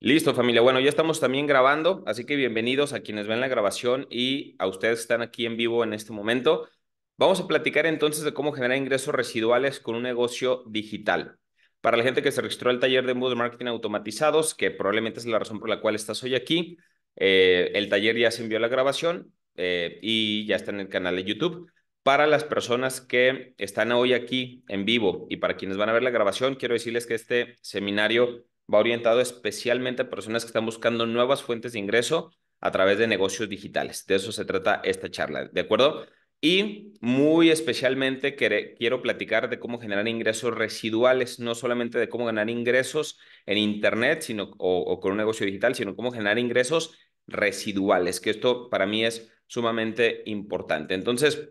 Listo, familia. Bueno, ya estamos también grabando, así que bienvenidos a quienes ven la grabación y a ustedes que están aquí en vivo en este momento. Vamos a platicar entonces de cómo generar ingresos residuales con un negocio digital. Para la gente que se registró al taller de Mood Marketing Automatizados, que probablemente es la razón por la cual estás hoy aquí, eh, el taller ya se envió la grabación eh, y ya está en el canal de YouTube. Para las personas que están hoy aquí en vivo y para quienes van a ver la grabación, quiero decirles que este seminario va orientado especialmente a personas que están buscando nuevas fuentes de ingreso a través de negocios digitales. De eso se trata esta charla, ¿de acuerdo? Y muy especialmente quiero platicar de cómo generar ingresos residuales, no solamente de cómo ganar ingresos en Internet sino, o, con un negocio digital, sino cómo generar ingresos residuales, que esto para mí es sumamente importante. Entonces,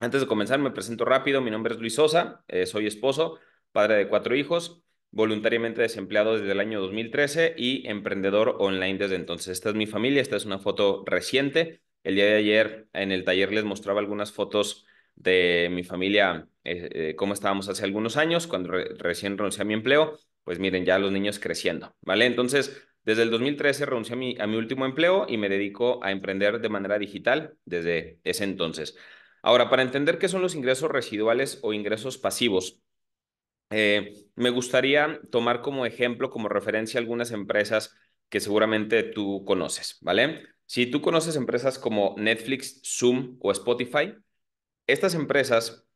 antes de comenzar, me presento rápido. Mi nombre es Luis Sosa, eh, soy esposo, padre de cuatro hijos, voluntariamente desempleado desde el año 2013 y emprendedor online desde entonces. Esta es mi familia, esta es una foto reciente. El día de ayer en el taller les mostraba algunas fotos de mi familia, eh, eh, cómo estábamos hace algunos años, cuando recién renuncié a mi empleo, pues miren, ya los niños creciendo, ¿vale? Entonces, desde el 2013 renuncié a mi último empleo y me dedico a emprender de manera digital desde ese entonces. Ahora, para entender qué son los ingresos residuales o ingresos pasivos, eh, me gustaría tomar como ejemplo, como referencia algunas empresas que seguramente tú conoces, ¿vale? Si tú conoces empresas como Netflix, Zoom o Spotify, estas empresas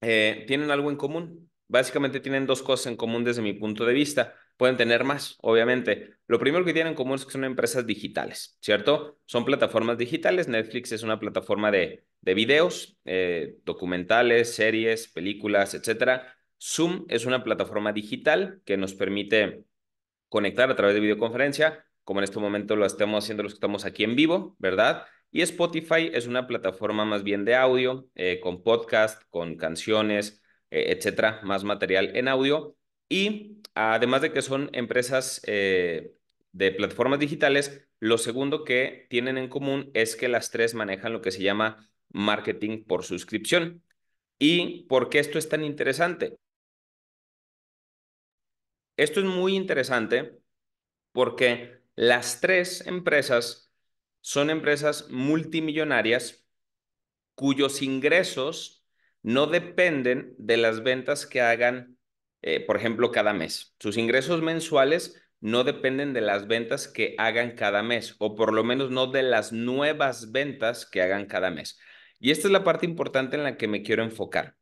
eh, tienen algo en común. Básicamente tienen dos cosas en común desde mi punto de vista. Pueden tener más, obviamente. Lo primero que tienen en común es que son empresas digitales, ¿cierto? Son plataformas digitales. Netflix es una plataforma de, de videos, eh, documentales, series, películas, etcétera. Zoom es una plataforma digital que nos permite conectar a través de videoconferencia, como en este momento lo estamos haciendo los que estamos aquí en vivo, ¿verdad? Y Spotify es una plataforma más bien de audio, eh, con podcast, con canciones, eh, etcétera, más material en audio. Y además de que son empresas eh, de plataformas digitales, lo segundo que tienen en común es que las tres manejan lo que se llama marketing por suscripción. ¿Y por qué esto es tan interesante? Esto es muy interesante porque las tres empresas son empresas multimillonarias cuyos ingresos no dependen de las ventas que hagan, eh, por ejemplo, cada mes. Sus ingresos mensuales no dependen de las ventas que hagan cada mes, o por lo menos no de las nuevas ventas que hagan cada mes. Y esta es la parte importante en la que me quiero enfocar.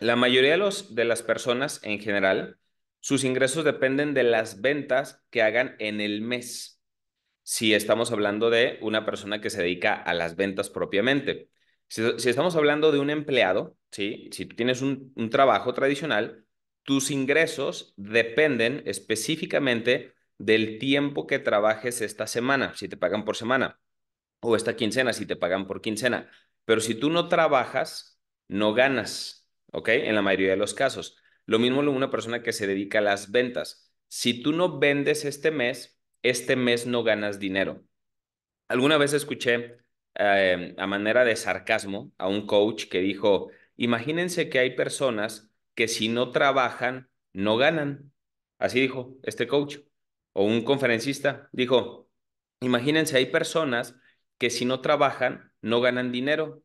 La mayoría de las personas en general sus ingresos dependen de las ventas que hagan en el mes, si estamos hablando de una persona que se dedica a las ventas propiamente. Si, estamos hablando de un empleado, si tú tienes un, trabajo tradicional, tus ingresos dependen específicamente del tiempo que trabajes esta semana, si te pagan por semana, o esta quincena, si te pagan por quincena. Pero si tú no trabajas, no ganas, ¿ok? En la mayoría de los casos. Lo mismo lo una persona que se dedica a las ventas. Si tú no vendes este mes, este mes no ganas dinero. Alguna vez escuché eh, a manera de sarcasmo a un coach que dijo, imagínense que hay personas que si no trabajan, no ganan. Así dijo este coach o un conferencista. Dijo, imagínense, hay personas que si no trabajan, no ganan dinero.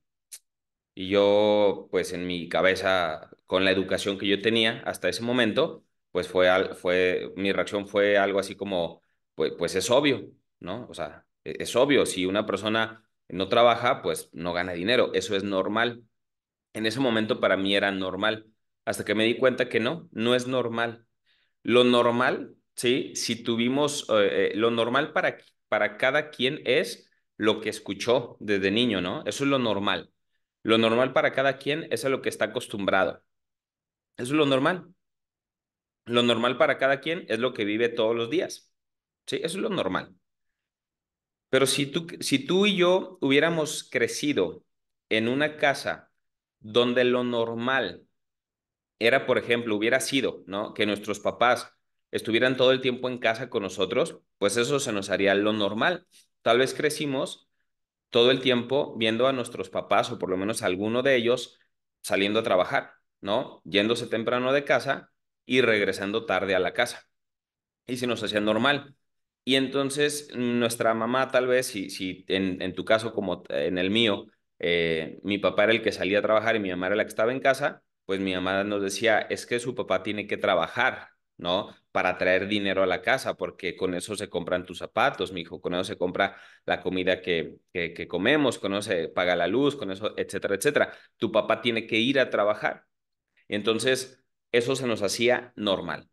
Y yo, pues en mi cabeza con la educación que yo tenía hasta ese momento, pues fue, fue mi reacción fue algo así como, pues, pues es obvio, ¿no? O sea, e-, es, obvio, si una persona no trabaja, pues no gana dinero, eso es normal. En ese momento para mí era normal, hasta que me di cuenta que no, no es normal. Lo normal, ¿sí? Si tuvimos, eh, eh, lo normal para, para cada quien es lo que escuchó desde niño, ¿no? Eso es lo normal. Lo normal para cada quien es a lo que está acostumbrado. Eso es lo normal. Lo normal para cada quien es lo que vive todos los días. ¿Sí? Eso es lo normal. Pero si tú, si tú y yo hubiéramos crecido en una casa donde lo normal era, por ejemplo, hubiera sido, ¿no? Que nuestros papás estuvieran todo el tiempo en casa con nosotros, pues eso se nos haría lo normal. Tal vez crecimos todo el tiempo viendo a nuestros papás, o por lo menos a alguno de ellos, saliendo a trabajar. ¿no? Yéndose temprano de casa y regresando tarde a la casa. Y se nos hacía normal. Y entonces nuestra mamá tal vez, si, si en, tu caso como en el mío, eh, mi papá era el que salía a trabajar y mi mamá era la que estaba en casa, pues mi mamá nos decía, es que su papá tiene que trabajar, ¿no? Para traer dinero a la casa, porque con eso se compran tus zapatos, mi hijo, con eso se compra la comida que, que, que comemos, con eso se paga la luz, con eso, etcétera, etcétera. Tu papá tiene que ir a trabajar entonces eso se nos hacía normal.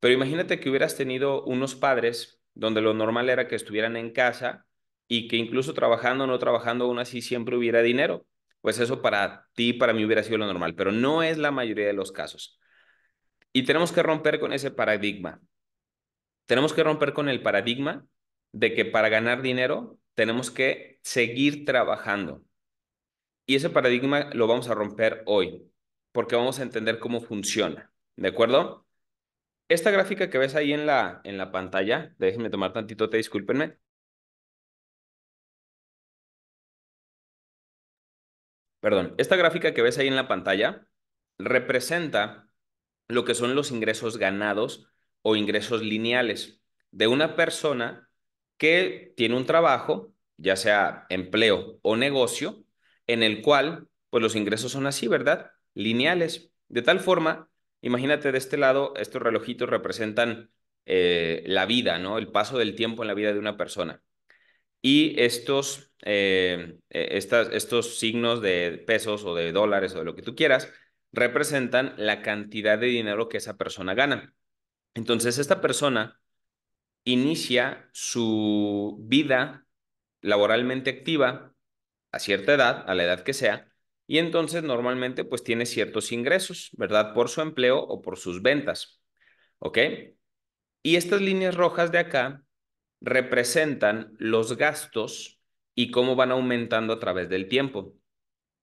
Pero imagínate que hubieras tenido unos padres donde lo normal era que estuvieran en casa y que incluso trabajando o no trabajando aún así siempre hubiera dinero. Pues eso para ti, para mí hubiera sido lo normal, pero no es la mayoría de los casos. Y tenemos que romper con ese paradigma. Tenemos que romper con el paradigma de que para ganar dinero tenemos que seguir trabajando. Y ese paradigma lo vamos a romper hoy porque vamos a entender cómo funciona, ¿de acuerdo? Esta gráfica que ves ahí en la, en la pantalla, déjenme tomar tantito, te discúlpenme. Perdón, esta gráfica que ves ahí en la pantalla representa lo que son los ingresos ganados o ingresos lineales de una persona que tiene un trabajo, ya sea empleo o negocio, en el cual pues los ingresos son así, ¿verdad? lineales. De tal forma, imagínate de este lado, estos relojitos representan eh, la vida, ¿no? El paso del tiempo en la vida de una persona. Y estos, eh, eh, estas, estos signos de pesos o de dólares o de lo que tú quieras representan la cantidad de dinero que esa persona gana. Entonces, esta persona inicia su vida laboralmente activa a cierta edad, a la edad que sea, y entonces normalmente pues tiene ciertos ingresos, ¿verdad? Por su empleo o por sus ventas, ¿ok? Y estas líneas rojas de acá representan los gastos y cómo van aumentando a través del tiempo.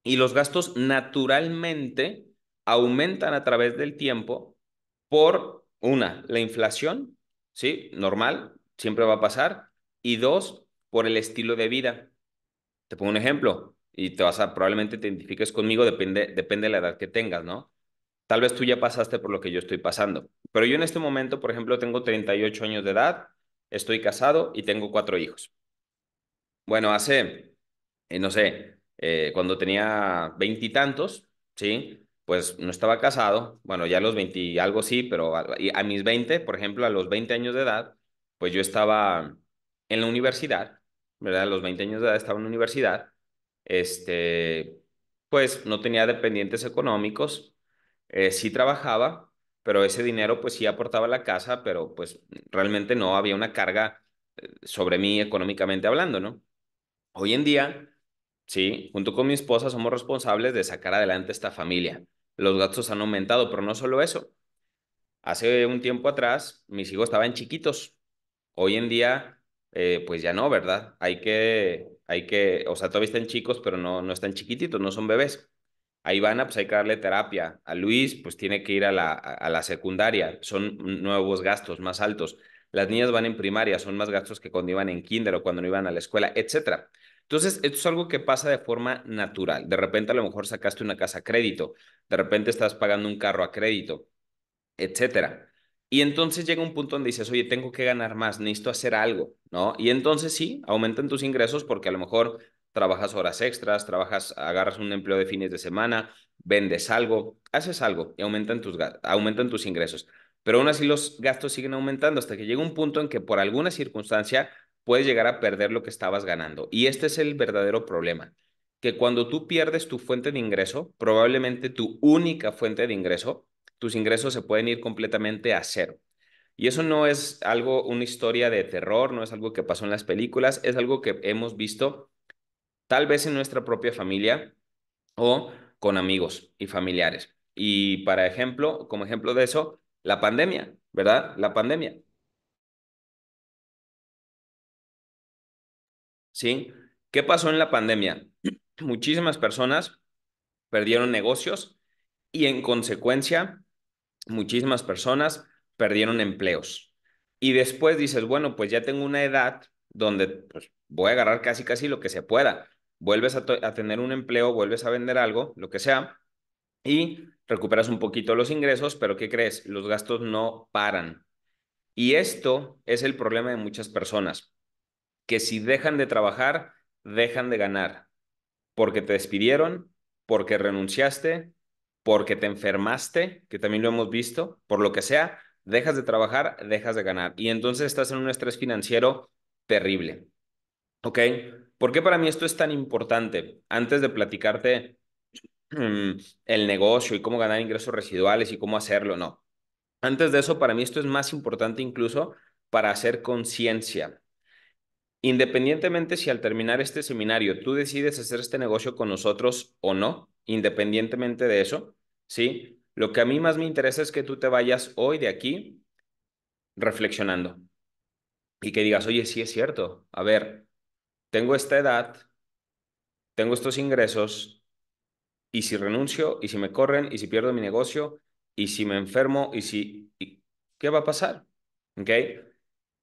Y los gastos naturalmente aumentan a través del tiempo por una, la inflación, ¿sí? Normal, siempre va a pasar. Y dos, por el estilo de vida. Te pongo un ejemplo y te vas a, probablemente te identifiques conmigo, depende, depende de la edad que tengas, ¿no? Tal vez tú ya pasaste por lo que yo estoy pasando, pero yo en este momento, por ejemplo, tengo 38 años de edad, estoy casado y tengo cuatro hijos. Bueno, hace, eh, no sé, eh, cuando tenía veintitantos, ¿sí? Pues no estaba casado, bueno, ya a los 20 algo sí, pero a, mis veinte por ejemplo, a los veinte años de edad, pues yo estaba en la universidad, ¿verdad? A los veinte años de edad estaba en la universidad este, pues no tenía dependientes económicos, eh, sí trabajaba, pero ese dinero pues sí aportaba a la casa, pero pues realmente no había una carga eh, sobre mí económicamente hablando, ¿no? Hoy en día, sí, junto con mi esposa somos responsables de sacar adelante esta familia. Los gastos han aumentado, pero no solo eso. Hace un tiempo atrás mis hijos estaban chiquitos. Hoy en día, eh, pues ya no, ¿verdad? Hay que hay que, o sea, todavía están chicos, pero no, están chiquititos, no son bebés. A Ivana, pues hay que darle terapia. A Luis, pues tiene que ir a la, a la secundaria. Son nuevos gastos más altos. Las niñas van en primaria, son más gastos que cuando iban en kinder o cuando no iban a la escuela, etcétera. Entonces, esto es algo que pasa de forma natural. De repente, a lo mejor sacaste una casa a crédito, de repente estás pagando un carro a crédito, etcétera. Y entonces llega un punto donde dices, oye, tengo que ganar más, necesito hacer algo, ¿no? Y entonces sí, aumentan tus ingresos porque a lo mejor trabajas horas extras, trabajas, agarras un empleo de fines de semana, vendes algo, haces algo y aumentan tus, aumentan tus ingresos. Pero aún así los gastos siguen aumentando hasta que llega un punto en que por alguna circunstancia puedes llegar a perder lo que estabas ganando. Y este es el verdadero problema, que cuando tú pierdes tu fuente de ingreso, probablemente tu única fuente de ingreso, tus ingresos se pueden ir completamente a cero. Y eso no es algo, una historia de terror, no es algo que pasó en las películas, es algo que hemos visto tal vez en nuestra propia familia o con amigos y familiares. Y para ejemplo, como ejemplo de eso, la pandemia, ¿verdad? La pandemia. ¿Sí? ¿Qué pasó en la pandemia? Muchísimas personas perdieron negocios y en consecuencia muchísimas personas perdieron empleos. Y después dices, bueno, pues ya tengo una edad donde pues, voy a agarrar casi casi lo que se pueda. Vuelves a, a tener un empleo, vuelves a vender algo, lo que sea, y recuperas un poquito los ingresos, pero ¿qué crees? Los gastos no paran. Y esto es el problema de muchas personas, que si dejan de trabajar, dejan de ganar, porque te despidieron, porque renunciaste, porque te enfermaste, que también lo hemos visto, por lo que sea, dejas de trabajar, dejas de ganar. Y entonces estás en un estrés financiero terrible. ¿Ok? ¿Por qué para mí esto es tan importante? Antes de platicarte mm, el negocio y cómo ganar ingresos residuales y cómo hacerlo, no. Antes de eso, para mí esto es más importante incluso para hacer conciencia. Independientemente si al terminar este seminario tú decides hacer este negocio con nosotros o no, independientemente de eso, ¿sí? Lo que a mí más me interesa es que tú te vayas hoy de aquí reflexionando y que digas, oye, sí es cierto, a ver, tengo esta edad, tengo estos ingresos, y si renuncio, y si me corren, y si pierdo mi negocio, y si me enfermo, y si... ¿Qué va a pasar? ¿Ok?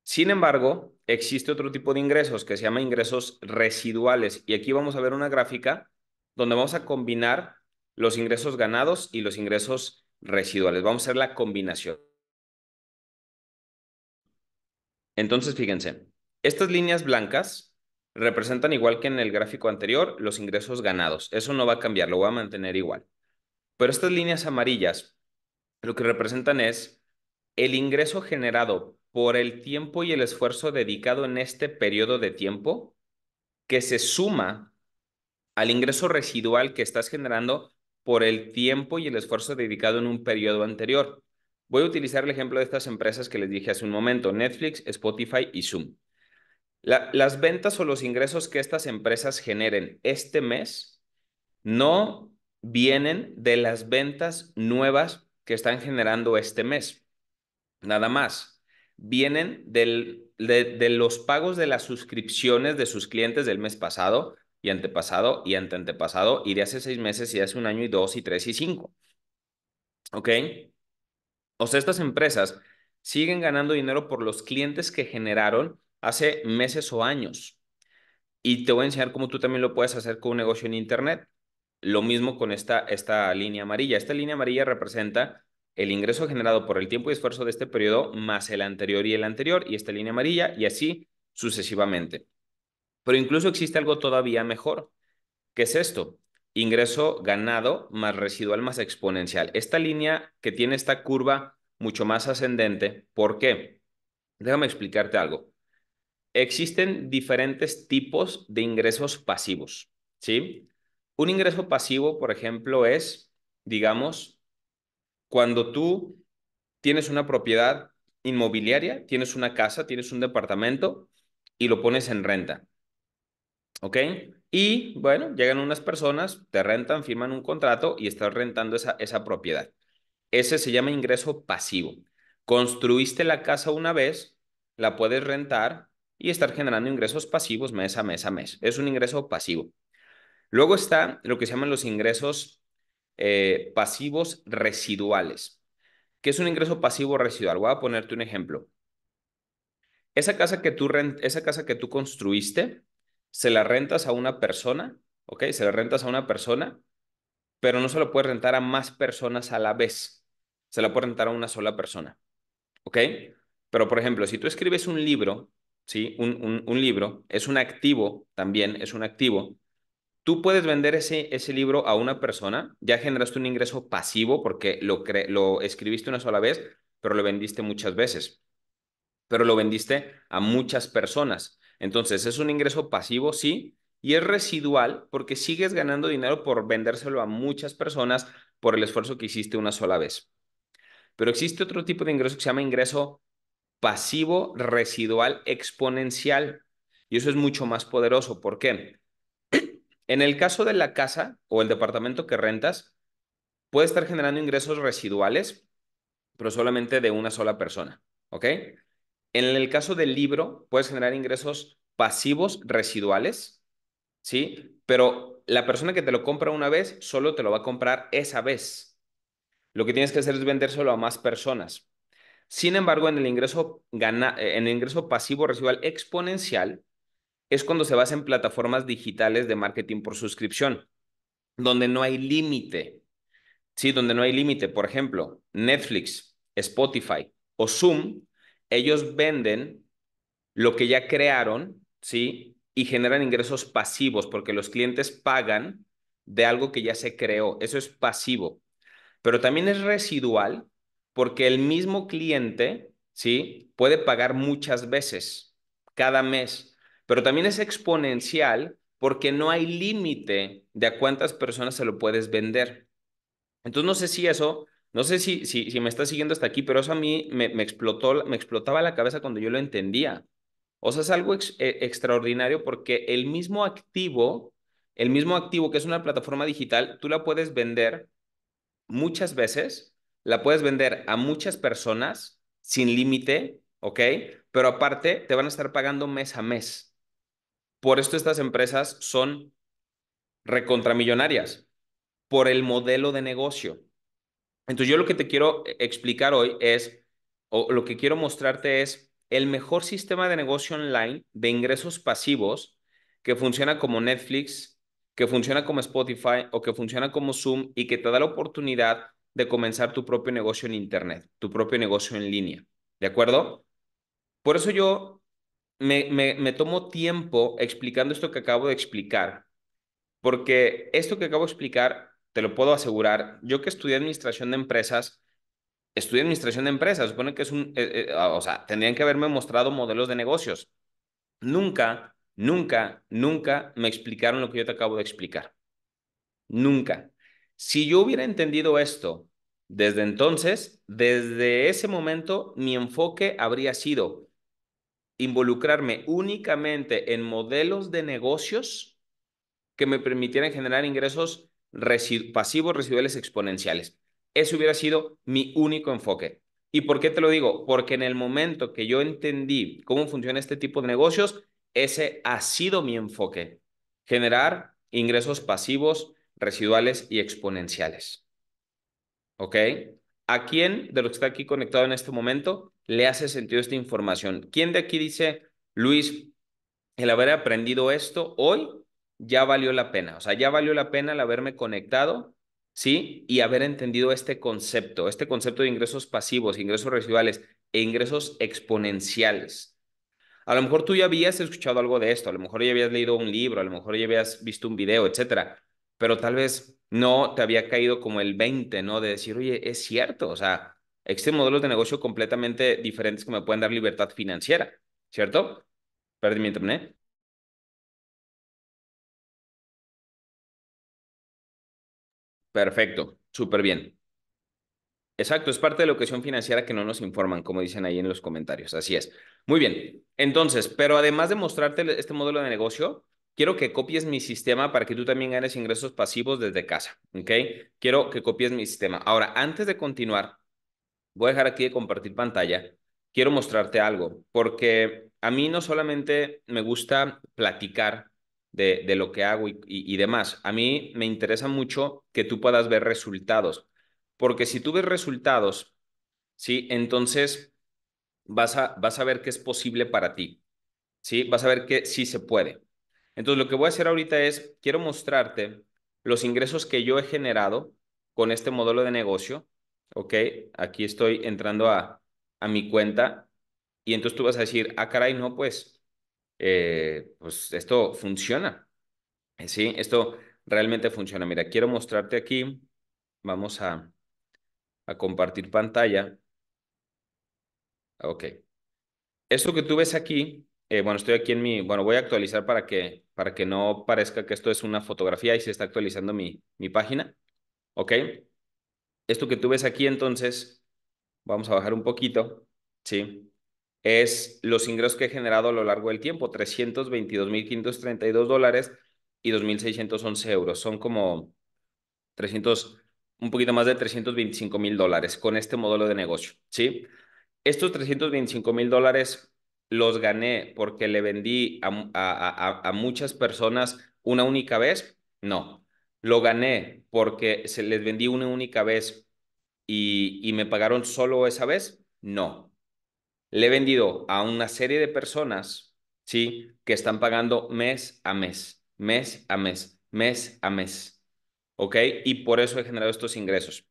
Sin embargo, existe otro tipo de ingresos que se llama ingresos residuales, y aquí vamos a ver una gráfica donde vamos a combinar los ingresos ganados y los ingresos residuales. Vamos a hacer la combinación. Entonces, fíjense, estas líneas blancas representan igual que en el gráfico anterior los ingresos ganados. Eso no va a cambiar, lo va a mantener igual. Pero estas líneas amarillas lo que representan es el ingreso generado por el tiempo y el esfuerzo dedicado en este periodo de tiempo que se suma al ingreso residual que estás generando por el tiempo y el esfuerzo dedicado en un periodo anterior. Voy a utilizar el ejemplo de estas empresas que les dije hace un momento, Netflix, Spotify y Zoom. las ventas o los ingresos que estas empresas generen este mes no vienen de las ventas nuevas que están generando este mes. Nada más. Vienen de los pagos de las suscripciones de sus clientes del mes pasado, y antepasado y ante antepasado y de hace seis meses y de hace un año y dos y tres y cinco. ¿Ok? O sea, estas empresas siguen ganando dinero por los clientes que generaron hace meses o años. Y te voy a enseñar cómo tú también lo puedes hacer con un negocio en Internet. Lo mismo con esta, esta línea amarilla. Esta línea amarilla representa el ingreso generado por el tiempo y esfuerzo de este periodo más el anterior y el anterior y esta línea amarilla y así sucesivamente. Pero incluso existe algo todavía mejor. que es esto? Ingreso ganado más residual más exponencial. Esta línea que tiene esta curva mucho más ascendente, ¿por qué? Déjame explicarte algo. Existen diferentes tipos de ingresos pasivos, ¿sí? Un ingreso pasivo, por ejemplo, es, digamos, cuando tú tienes una propiedad inmobiliaria, tienes una casa, tienes un departamento y lo pones en renta. ¿Ok? Y bueno, llegan unas personas, te rentan, firman un contrato y estás rentando esa, esa propiedad. Ese se llama ingreso pasivo. Construiste la casa una vez, la puedes rentar y estar generando ingresos pasivos mes a mes a mes. Es un ingreso pasivo. Luego está lo que se llaman los ingresos eh, pasivos residuales. ¿Qué es un ingreso pasivo residual? Voy a ponerte un ejemplo. Esa casa que tú, esa casa que tú construiste, se la rentas a una persona, ¿ok? Se la rentas a una persona, pero no se la puedes rentar a más personas a la vez. Se la puedes rentar a una sola persona, ¿ok? Pero, por ejemplo, si tú escribes un libro, ¿sí? Un, libro, es un activo también, es un activo. Tú puedes vender ese, ese libro a una persona, ya generaste un ingreso pasivo porque lo, lo escribiste una sola vez, pero lo vendiste muchas veces. Pero lo vendiste a muchas personas. Entonces, es un ingreso pasivo, sí, y es residual porque sigues ganando dinero por vendérselo a muchas personas por el esfuerzo que hiciste una sola vez. Pero existe otro tipo de ingreso que se llama ingreso pasivo residual exponencial. Y eso es mucho más poderoso. ¿Por qué? En el caso de la casa o el departamento que rentas, puede estar generando ingresos residuales, pero solamente de una sola persona. ¿Ok? En el caso del libro, puedes generar ingresos pasivos residuales, ¿sí? Pero la persona que te lo compra una vez solo te lo va a comprar esa vez. Lo que tienes que hacer es vendérselo a más personas. Sin embargo, en el ingreso, eh, en el ingreso pasivo residual exponencial es cuando se basa en plataformas digitales de marketing por suscripción, donde no hay límite. Sí, donde no hay límite. Por ejemplo, Netflix, Spotify o Zoom ellos venden lo que ya crearon, ¿sí? Y generan ingresos pasivos porque los clientes pagan de algo que ya se creó. Eso es pasivo. Pero también es residual porque el mismo cliente, ¿sí? Puede pagar muchas veces cada mes, pero también es exponencial porque no hay límite de a cuántas personas se lo puedes vender. Entonces, no sé si eso no sé si, si, me estás siguiendo hasta aquí, pero eso a mí me, explotó, me explotaba la cabeza cuando yo lo entendía. O sea, es algo eh, extraordinario porque el mismo activo, el mismo activo que es una plataforma digital, tú la puedes vender muchas veces, la puedes vender a muchas personas sin límite, ¿ok? Pero aparte te van a estar pagando mes a mes. Por esto estas empresas son recontramillonarias, por el modelo de negocio. Entonces yo lo que te quiero eh, explicar hoy es, o lo que quiero mostrarte es el mejor sistema de negocio online de ingresos pasivos que funciona como Netflix, que funciona como Spotify o que funciona como Zoom y que te da la oportunidad de comenzar tu propio negocio en Internet, tu propio negocio en línea. ¿De acuerdo? Por eso yo me, tomo tiempo explicando esto que acabo de explicar, porque esto que acabo de explicar te lo puedo asegurar. Yo que estudié administración de empresas, estudié administración de empresas, supone que es un, eh, eh, o sea, tendrían que haberme mostrado modelos de negocios. Nunca, nunca, nunca me explicaron lo que yo te acabo de explicar. Nunca. Si yo hubiera entendido esto desde entonces, desde ese momento, mi enfoque habría sido involucrarme únicamente en modelos de negocios que me permitieran generar ingresos pasivos residuales exponenciales. Ese hubiera sido mi único enfoque. ¿Y por qué te lo digo? Porque en el momento que yo entendí cómo funciona este tipo de negocios, ese ha sido mi enfoque, generar ingresos pasivos, residuales y exponenciales. ¿Ok? ¿A quién de los que está aquí conectado en este momento le hace sentido esta información? ¿Quién de aquí dice, Luis, el haber aprendido esto hoy ya valió la pena. O sea, ya valió la pena el haberme conectado, ¿sí? Y haber entendido este concepto, este concepto de ingresos pasivos, ingresos residuales e ingresos exponenciales. A lo mejor tú ya habías escuchado algo de esto, a lo mejor ya habías leído un libro, a lo mejor ya habías visto un video, etcétera, pero tal vez no te había caído como el 20, ¿no? De decir, oye, es cierto, o sea, existen modelos de negocio completamente diferentes que me pueden dar libertad financiera, ¿cierto? Perdí mi internet. Perfecto, súper bien. Exacto, es parte de la educación financiera que no nos informan, como dicen ahí en los comentarios. Así es. Muy bien. Entonces, pero además de mostrarte este modelo de negocio, quiero que copies mi sistema para que tú también ganes ingresos pasivos desde casa. ¿Ok? Quiero que copies mi sistema. Ahora, antes de continuar, voy a dejar aquí de compartir pantalla. Quiero mostrarte algo, porque a mí no solamente me gusta platicar de, lo que hago y, demás. A mí me interesa mucho que tú puedas ver resultados, porque si tú ves resultados, ¿sí? Entonces vas a, vas a ver que es posible para ti, ¿sí? Vas a ver que sí se puede. Entonces lo que voy a hacer ahorita es, quiero mostrarte los ingresos que yo he generado con este modelo de negocio, ¿ok? Aquí estoy entrando a, a mi cuenta y entonces tú vas a decir, ah, caray, no, pues eh, pues esto funciona. Eh, sí, esto realmente funciona. Mira, quiero mostrarte aquí. Vamos a, compartir pantalla. Ok. Esto que tú ves aquí, eh, bueno, estoy aquí en mi, bueno, voy a actualizar para que, para que no parezca que esto es una fotografía y se está actualizando mi, mi página. Ok. Esto que tú ves aquí, entonces, vamos a bajar un poquito. Sí es los ingresos que he generado a lo largo del tiempo, 322.532 dólares y 2.611 euros. Son como 300, un poquito más de 325.000 dólares con este modelo de negocio, ¿sí? Estos 325.000 dólares los gané porque le vendí a, muchas personas una única vez? No. Lo gané porque se les vendí una única vez y, y me pagaron solo esa vez? No le he vendido a una serie de personas, ¿sí? Que están pagando mes a mes, mes a mes, mes a mes, ¿ok? Y por eso he generado estos ingresos.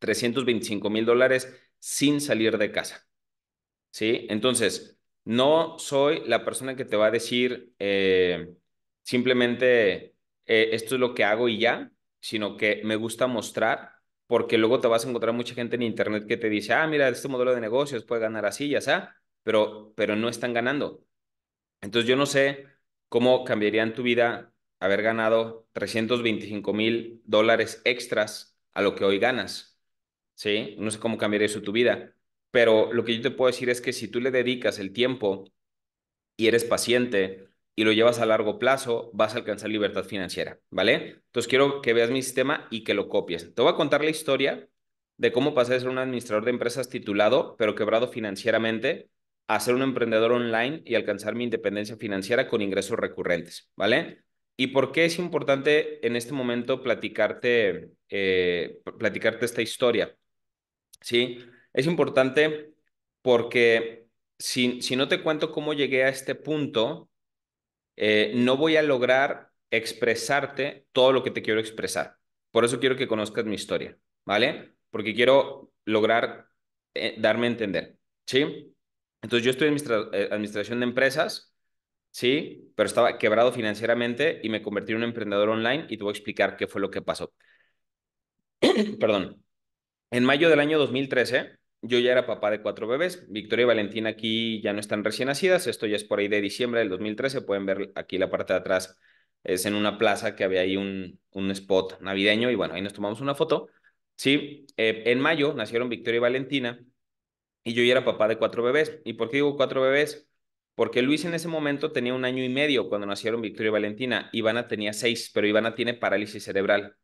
325 mil dólares sin salir de casa, ¿sí? Entonces, no soy la persona que te va a decir eh, simplemente eh, esto es lo que hago y ya, sino que me gusta mostrar porque luego te vas a encontrar mucha gente en internet que te dice, ah, mira, este modelo de negocios puede ganar así, ya está, pero, pero no están ganando. Entonces yo no sé cómo cambiaría en tu vida haber ganado 325 mil dólares extras a lo que hoy ganas, ¿sí? No sé cómo cambiaría eso tu vida, pero lo que yo te puedo decir es que si tú le dedicas el tiempo y eres paciente y lo llevas a largo plazo, vas a alcanzar libertad financiera, ¿vale? Entonces quiero que veas mi sistema y que lo copies. Te voy a contar la historia de cómo pasé de ser un administrador de empresas titulado, pero quebrado financieramente, a ser un emprendedor online y alcanzar mi independencia financiera con ingresos recurrentes, ¿vale? ¿Y por qué es importante en este momento platicarte, eh, platicarte esta historia? Sí, es importante porque si, si no te cuento cómo llegué a este punto, eh, no voy a lograr expresarte todo lo que te quiero expresar. Por eso quiero que conozcas mi historia, ¿vale? Porque quiero lograr eh, darme a entender, ¿sí? Entonces yo estoy en eh, administración de empresas, ¿sí? Pero estaba quebrado financieramente y me convertí en un emprendedor online y te voy a explicar qué fue lo que pasó. Perdón. En mayo del año 2013 yo ya era papá de cuatro bebés. Victoria y Valentina aquí ya no están recién nacidas. Esto ya es por ahí de diciembre del 2013. Pueden ver aquí la parte de atrás. Es en una plaza que había ahí un, un spot navideño y bueno, ahí nos tomamos una foto. Sí, eh, en mayo nacieron Victoria y Valentina y yo ya era papá de cuatro bebés. ¿Y por qué digo cuatro bebés? Porque Luis en ese momento tenía un año y medio cuando nacieron Victoria y Valentina. Ivana tenía seis, pero Ivana tiene parálisis cerebral.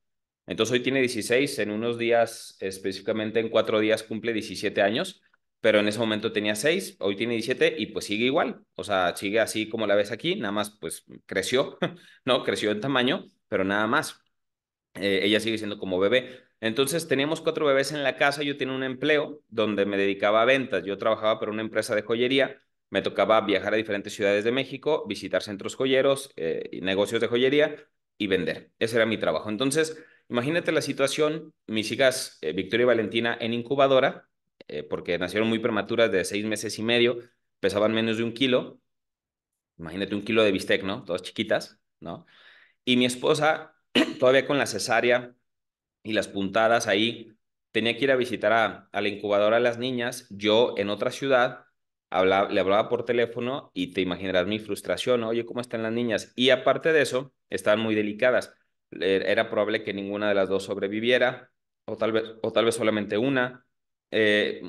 Entonces hoy tiene 16, en unos días, específicamente en cuatro días, cumple 17 años, pero en ese momento tenía 6, hoy tiene 17 y pues sigue igual, o sea, sigue así como la ves aquí, nada más pues creció, ¿no? Creció en tamaño, pero nada más. Eh, ella sigue siendo como bebé. Entonces teníamos cuatro bebés en la casa, yo tenía un empleo donde me dedicaba a ventas, yo trabajaba para una empresa de joyería, me tocaba viajar a diferentes ciudades de México, visitar centros joyeros, eh, negocios de joyería y vender. Ese era mi trabajo. Entonces, Imagínate la situación, mis hijas eh, Victoria y Valentina en incubadora, eh, porque nacieron muy prematuras de seis meses y medio, pesaban menos de un kilo. Imagínate un kilo de bistec, ¿no? Todas chiquitas, ¿no? Y mi esposa, todavía con la cesárea y las puntadas ahí, tenía que ir a visitar a, la incubadora a las niñas. Yo en otra ciudad le hablaba por teléfono y te imaginarás mi frustración, Oye, ¿cómo están las niñas? Y aparte de eso, estaban muy delicadas Er, era probable que ninguna de las dos sobreviviera, o tal vez, o tal vez solamente una. Eh,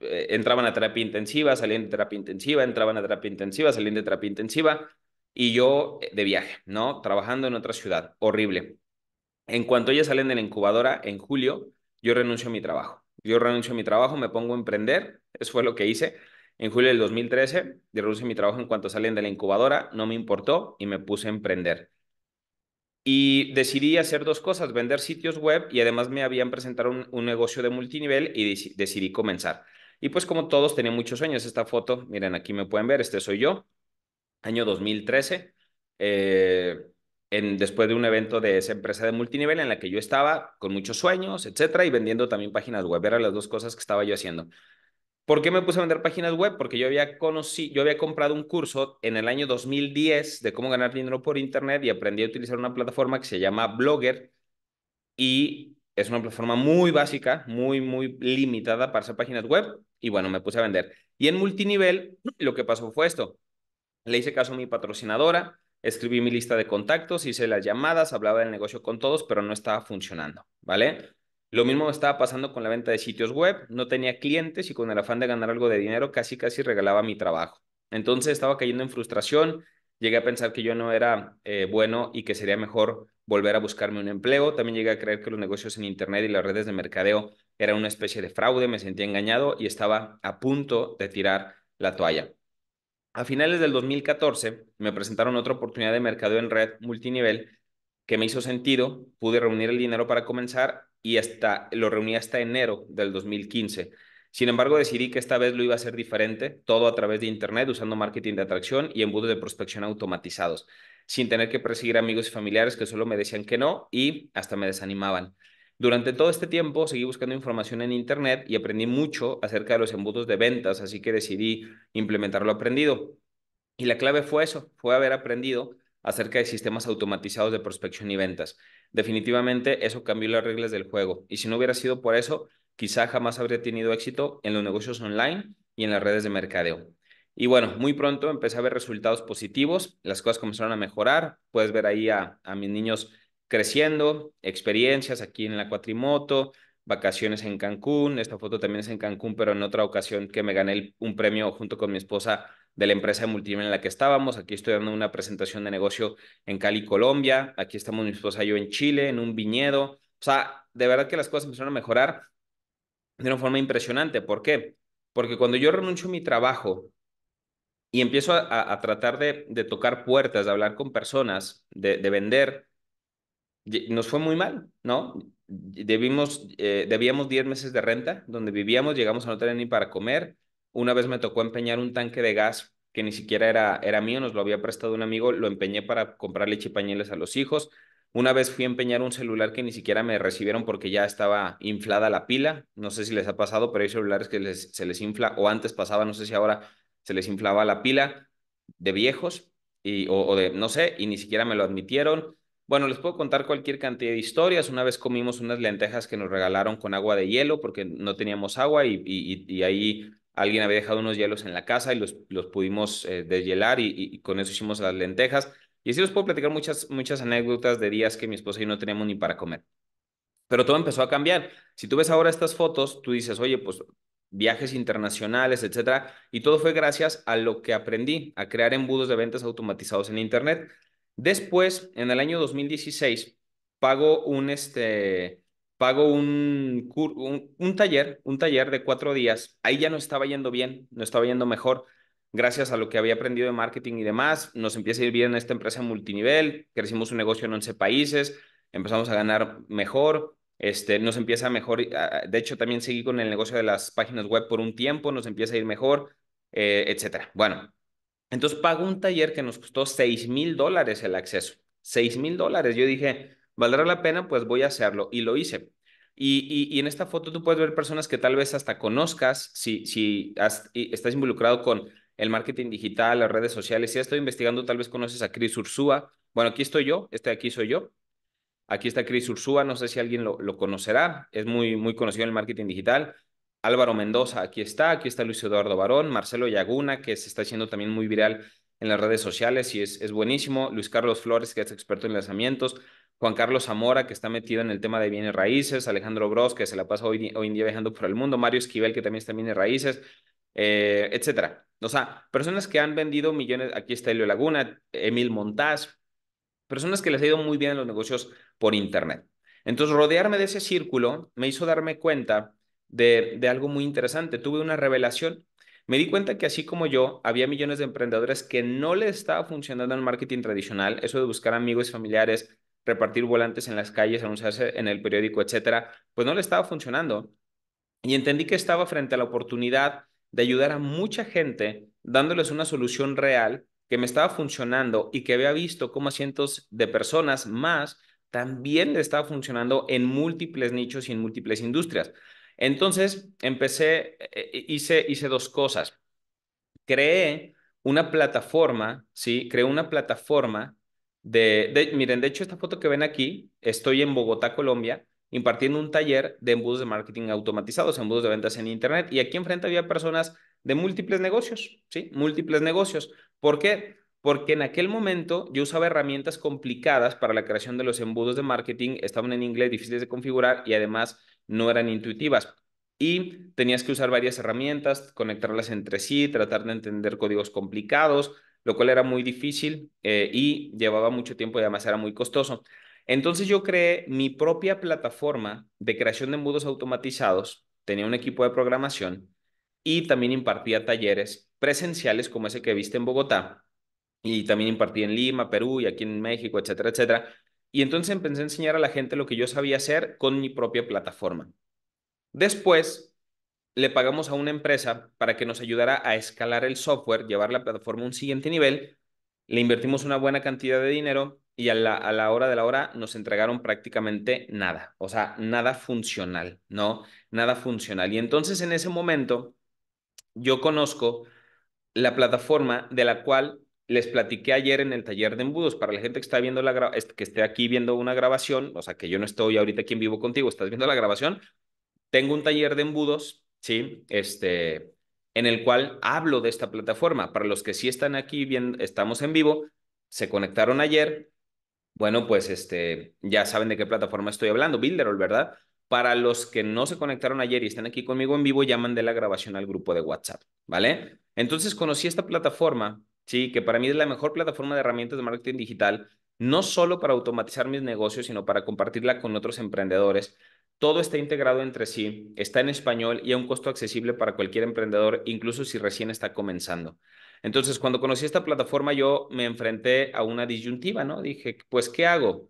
eh, entraban a terapia intensiva, salían de terapia intensiva, entraban a terapia intensiva, salían de terapia intensiva, y yo eh, de viaje, ¿no? Trabajando en otra ciudad, horrible. En cuanto ellas salen de la incubadora, en julio, yo renuncio a mi trabajo. Yo renuncio a mi trabajo, me pongo a emprender, eso fue lo que hice. En julio del 2013, yo renuncio a mi trabajo en cuanto salen de la incubadora, no me importó y me puse a emprender. Y decidí hacer dos cosas, vender sitios web y además me habían presentado un, negocio de multinivel y decidí comenzar. Y pues como todos tenía muchos sueños, esta foto, miren, aquí me pueden ver, este soy yo, año 2013, eh, en, después de un evento de esa empresa de multinivel en la que yo estaba con muchos sueños, etcétera, y vendiendo también páginas web. Eran las dos cosas que estaba yo haciendo. ¿Por qué me puse a vender páginas web? Porque yo había, yo había comprado un curso en el año 2010 de cómo ganar dinero por Internet y aprendí a utilizar una plataforma que se llama Blogger y es una plataforma muy básica, muy, muy limitada para hacer páginas web y bueno, me puse a vender. Y en multinivel lo que pasó fue esto. Le hice caso a mi patrocinadora, escribí mi lista de contactos, hice las llamadas, hablaba del negocio con todos, pero no estaba funcionando, ¿vale? Lo mismo me estaba pasando con la venta de sitios web, no tenía clientes y con el afán de ganar algo de dinero casi casi regalaba mi trabajo. Entonces estaba cayendo en frustración, llegué a pensar que yo no era eh, bueno y que sería mejor volver a buscarme un empleo. También llegué a creer que los negocios en Internet y las redes de mercadeo eran una especie de fraude, me sentía engañado y estaba a punto de tirar la toalla. A finales del 2014 me presentaron otra oportunidad de mercadeo en red multinivel que me hizo sentido, pude reunir el dinero para comenzar y hasta, lo reuní hasta enero del 2015. Sin embargo, decidí que esta vez lo iba a hacer diferente, todo a través de Internet, usando marketing de atracción y embudos de prospección automatizados, sin tener que perseguir amigos y familiares que solo me decían que no y hasta me desanimaban. Durante todo este tiempo seguí buscando información en Internet y aprendí mucho acerca de los embudos de ventas, así que decidí implementar lo aprendido. Y la clave fue eso, fue haber aprendido acerca de sistemas automatizados de prospección y ventas. Definitivamente eso cambió las reglas del juego y si no hubiera sido por eso, quizá jamás habría tenido éxito en los negocios online y en las redes de mercadeo. Y bueno, muy pronto empecé a ver resultados positivos, las cosas comenzaron a mejorar, puedes ver ahí a, mis niños creciendo, experiencias aquí en la cuatrimoto, vacaciones en Cancún. Esta foto también es en Cancún, pero en otra ocasión que me gané un premio junto con mi esposa de la empresa de en la que estábamos. Aquí estoy dando una presentación de negocio en Cali, Colombia. Aquí estamos mi esposa y yo en Chile, en un viñedo. O sea, de verdad que las cosas empezaron a mejorar de una forma impresionante. ¿Por qué? Porque cuando yo renuncio a mi trabajo y empiezo a, tratar de, de, tocar puertas, de hablar con personas, de, de vender, nos fue muy mal, ¿no? Debimos, eh, debíamos 10 meses de renta donde vivíamos, llegamos a no tener ni para comer. Una vez me tocó empeñar un tanque de gas que ni siquiera era, era mío, nos lo había prestado un amigo, lo empeñé para comprarle leche a los hijos. Una vez fui a empeñar un celular que ni siquiera me recibieron porque ya estaba inflada la pila. No sé si les ha pasado, pero hay celulares que se les infla, o antes pasaba, no sé si ahora se les inflaba la pila de viejos, y, o de, no sé, y ni siquiera me lo admitieron. Bueno, les puedo contar cualquier cantidad de historias. Una vez comimos unas lentejas que nos regalaron con agua de hielo porque no teníamos agua y, ahí alguien había dejado unos hielos en la casa y los, pudimos eh, deshielar y, con eso hicimos las lentejas. Y así les puedo platicar muchas, muchas anécdotas de días que mi esposa y yo no teníamos ni para comer. Pero todo empezó a cambiar. Si tú ves ahora estas fotos, tú dices, oye, pues viajes internacionales, etcétera. Y todo fue gracias a lo que aprendí, a crear embudos de ventas automatizados en Internet. Después, en el año 2016, pago un, este, pago un, un, taller, un taller de cuatro días. Ahí ya no estaba yendo bien, no estaba yendo mejor. Gracias a lo que había aprendido de marketing y demás, nos empieza a ir bien esta empresa multinivel, crecimos un negocio en 11 países, empezamos a ganar mejor, este, nos empieza a mejor, ah, ah, de hecho también seguí con el negocio de las páginas web por un tiempo, nos empieza a ir mejor, etc. Eh, etcétera. Bueno, entonces pago un taller que nos costó 6 mil dólares el acceso. 6 mil dólares. Yo dije, ¿valdrá la pena? Pues voy a hacerlo. Y lo hice. Y, en esta foto tú puedes ver personas que tal vez hasta conozcas si, si estás involucrado con el marketing digital, las redes sociales. Si estoy investigando, tal vez conoces a Chris Ursúa. Bueno, aquí estoy yo, este aquí soy yo. Aquí está Chris Ursúa, no sé si alguien lo, conocerá, es muy, muy conocido en el marketing digital. Álvaro Mendoza, aquí está, aquí está Luis Eduardo Barón, Marcelo Yaguna, que se está haciendo también muy viral en las redes sociales y es, buenísimo, Luis Carlos Flores, que es experto en lanzamientos, Juan Carlos Zamora, que está metido en el tema de bienes raíces, Alejandro Bros, que se la pasa hoy, hoy en día viajando por el mundo, Mario Esquivel, que también está en bienes raíces, etc. Eh, etcétera. O sea, personas que han vendido millones, aquí está Elio Laguna, Emil Montaz, personas que les ha ido muy bien en los negocios por Internet. Entonces, rodearme de ese círculo me hizo darme cuenta de, algo muy interesante. Tuve una revelación. Me di cuenta que así como yo, había millones de emprendedores que no le estaba funcionando el marketing tradicional, eso de buscar amigos y familiares, repartir volantes en las calles, anunciarse en el periódico, etcétera, pues no le estaba funcionando. Y entendí que estaba frente a la oportunidad de ayudar a mucha gente dándoles una solución real que me estaba funcionando y que había visto cómo a cientos de personas más también le estaba funcionando en múltiples nichos y en múltiples industrias. Entonces, empecé, eh, hice, hice dos cosas. Creé una plataforma, ¿sí? Creé una plataforma de, de, miren, de hecho esta foto que ven aquí, estoy en Bogotá, Colombia, impartiendo un taller de embudos de marketing automatizados, embudos de ventas en Internet. Y aquí enfrente había personas de múltiples negocios, ¿sí? Múltiples negocios. ¿Por qué? Porque en aquel momento yo usaba herramientas complicadas para la creación de los embudos de marketing, estaban en inglés, difíciles de configurar y además no eran intuitivas y tenías que usar varias herramientas, conectarlas entre sí, tratar de entender códigos complicados, lo cual era muy difícil eh, y llevaba mucho tiempo y además era muy costoso. Entonces yo creé mi propia plataforma de creación de embudos automatizados, tenía un equipo de programación y también impartía talleres presenciales como ese que viste en Bogotá y también impartí en Lima, Perú y aquí en México, etcétera, etcétera, y entonces empecé a enseñar a la gente lo que yo sabía hacer con mi propia plataforma. Después, le pagamos a una empresa para que nos ayudara a escalar el software, llevar la plataforma a un siguiente nivel. Le invertimos una buena cantidad de dinero y a la, hora de la hora nos entregaron prácticamente nada, o sea, nada funcional, ¿no? Nada funcional. Y entonces en ese momento yo conozco la plataforma de la cual les platiqué ayer en el taller de embudos, para la gente que está viendo la que esté aquí viendo una grabación, o sea, que yo no estoy ahorita aquí en vivo contigo, estás viendo la grabación, tengo un taller de embudos, ¿sí? Este, en el cual hablo de esta plataforma. Para los que sí están aquí, bien, estamos en vivo, se conectaron ayer, bueno, pues este, ya saben de qué plataforma estoy hablando, Builderall, ¿verdad? Para los que no se conectaron ayer y están aquí conmigo en vivo, llaman de la grabación al grupo de WhatsApp, ¿vale? Entonces conocí esta plataforma sí, que para mí es la mejor plataforma de herramientas de marketing digital, no solo para automatizar mis negocios, sino para compartirla con otros emprendedores. Todo está integrado entre sí, está en español y a un costo accesible para cualquier emprendedor, incluso si recién está comenzando. Entonces, cuando conocí esta plataforma, yo me enfrenté a una disyuntiva, ¿no? Dije, pues, ¿qué hago?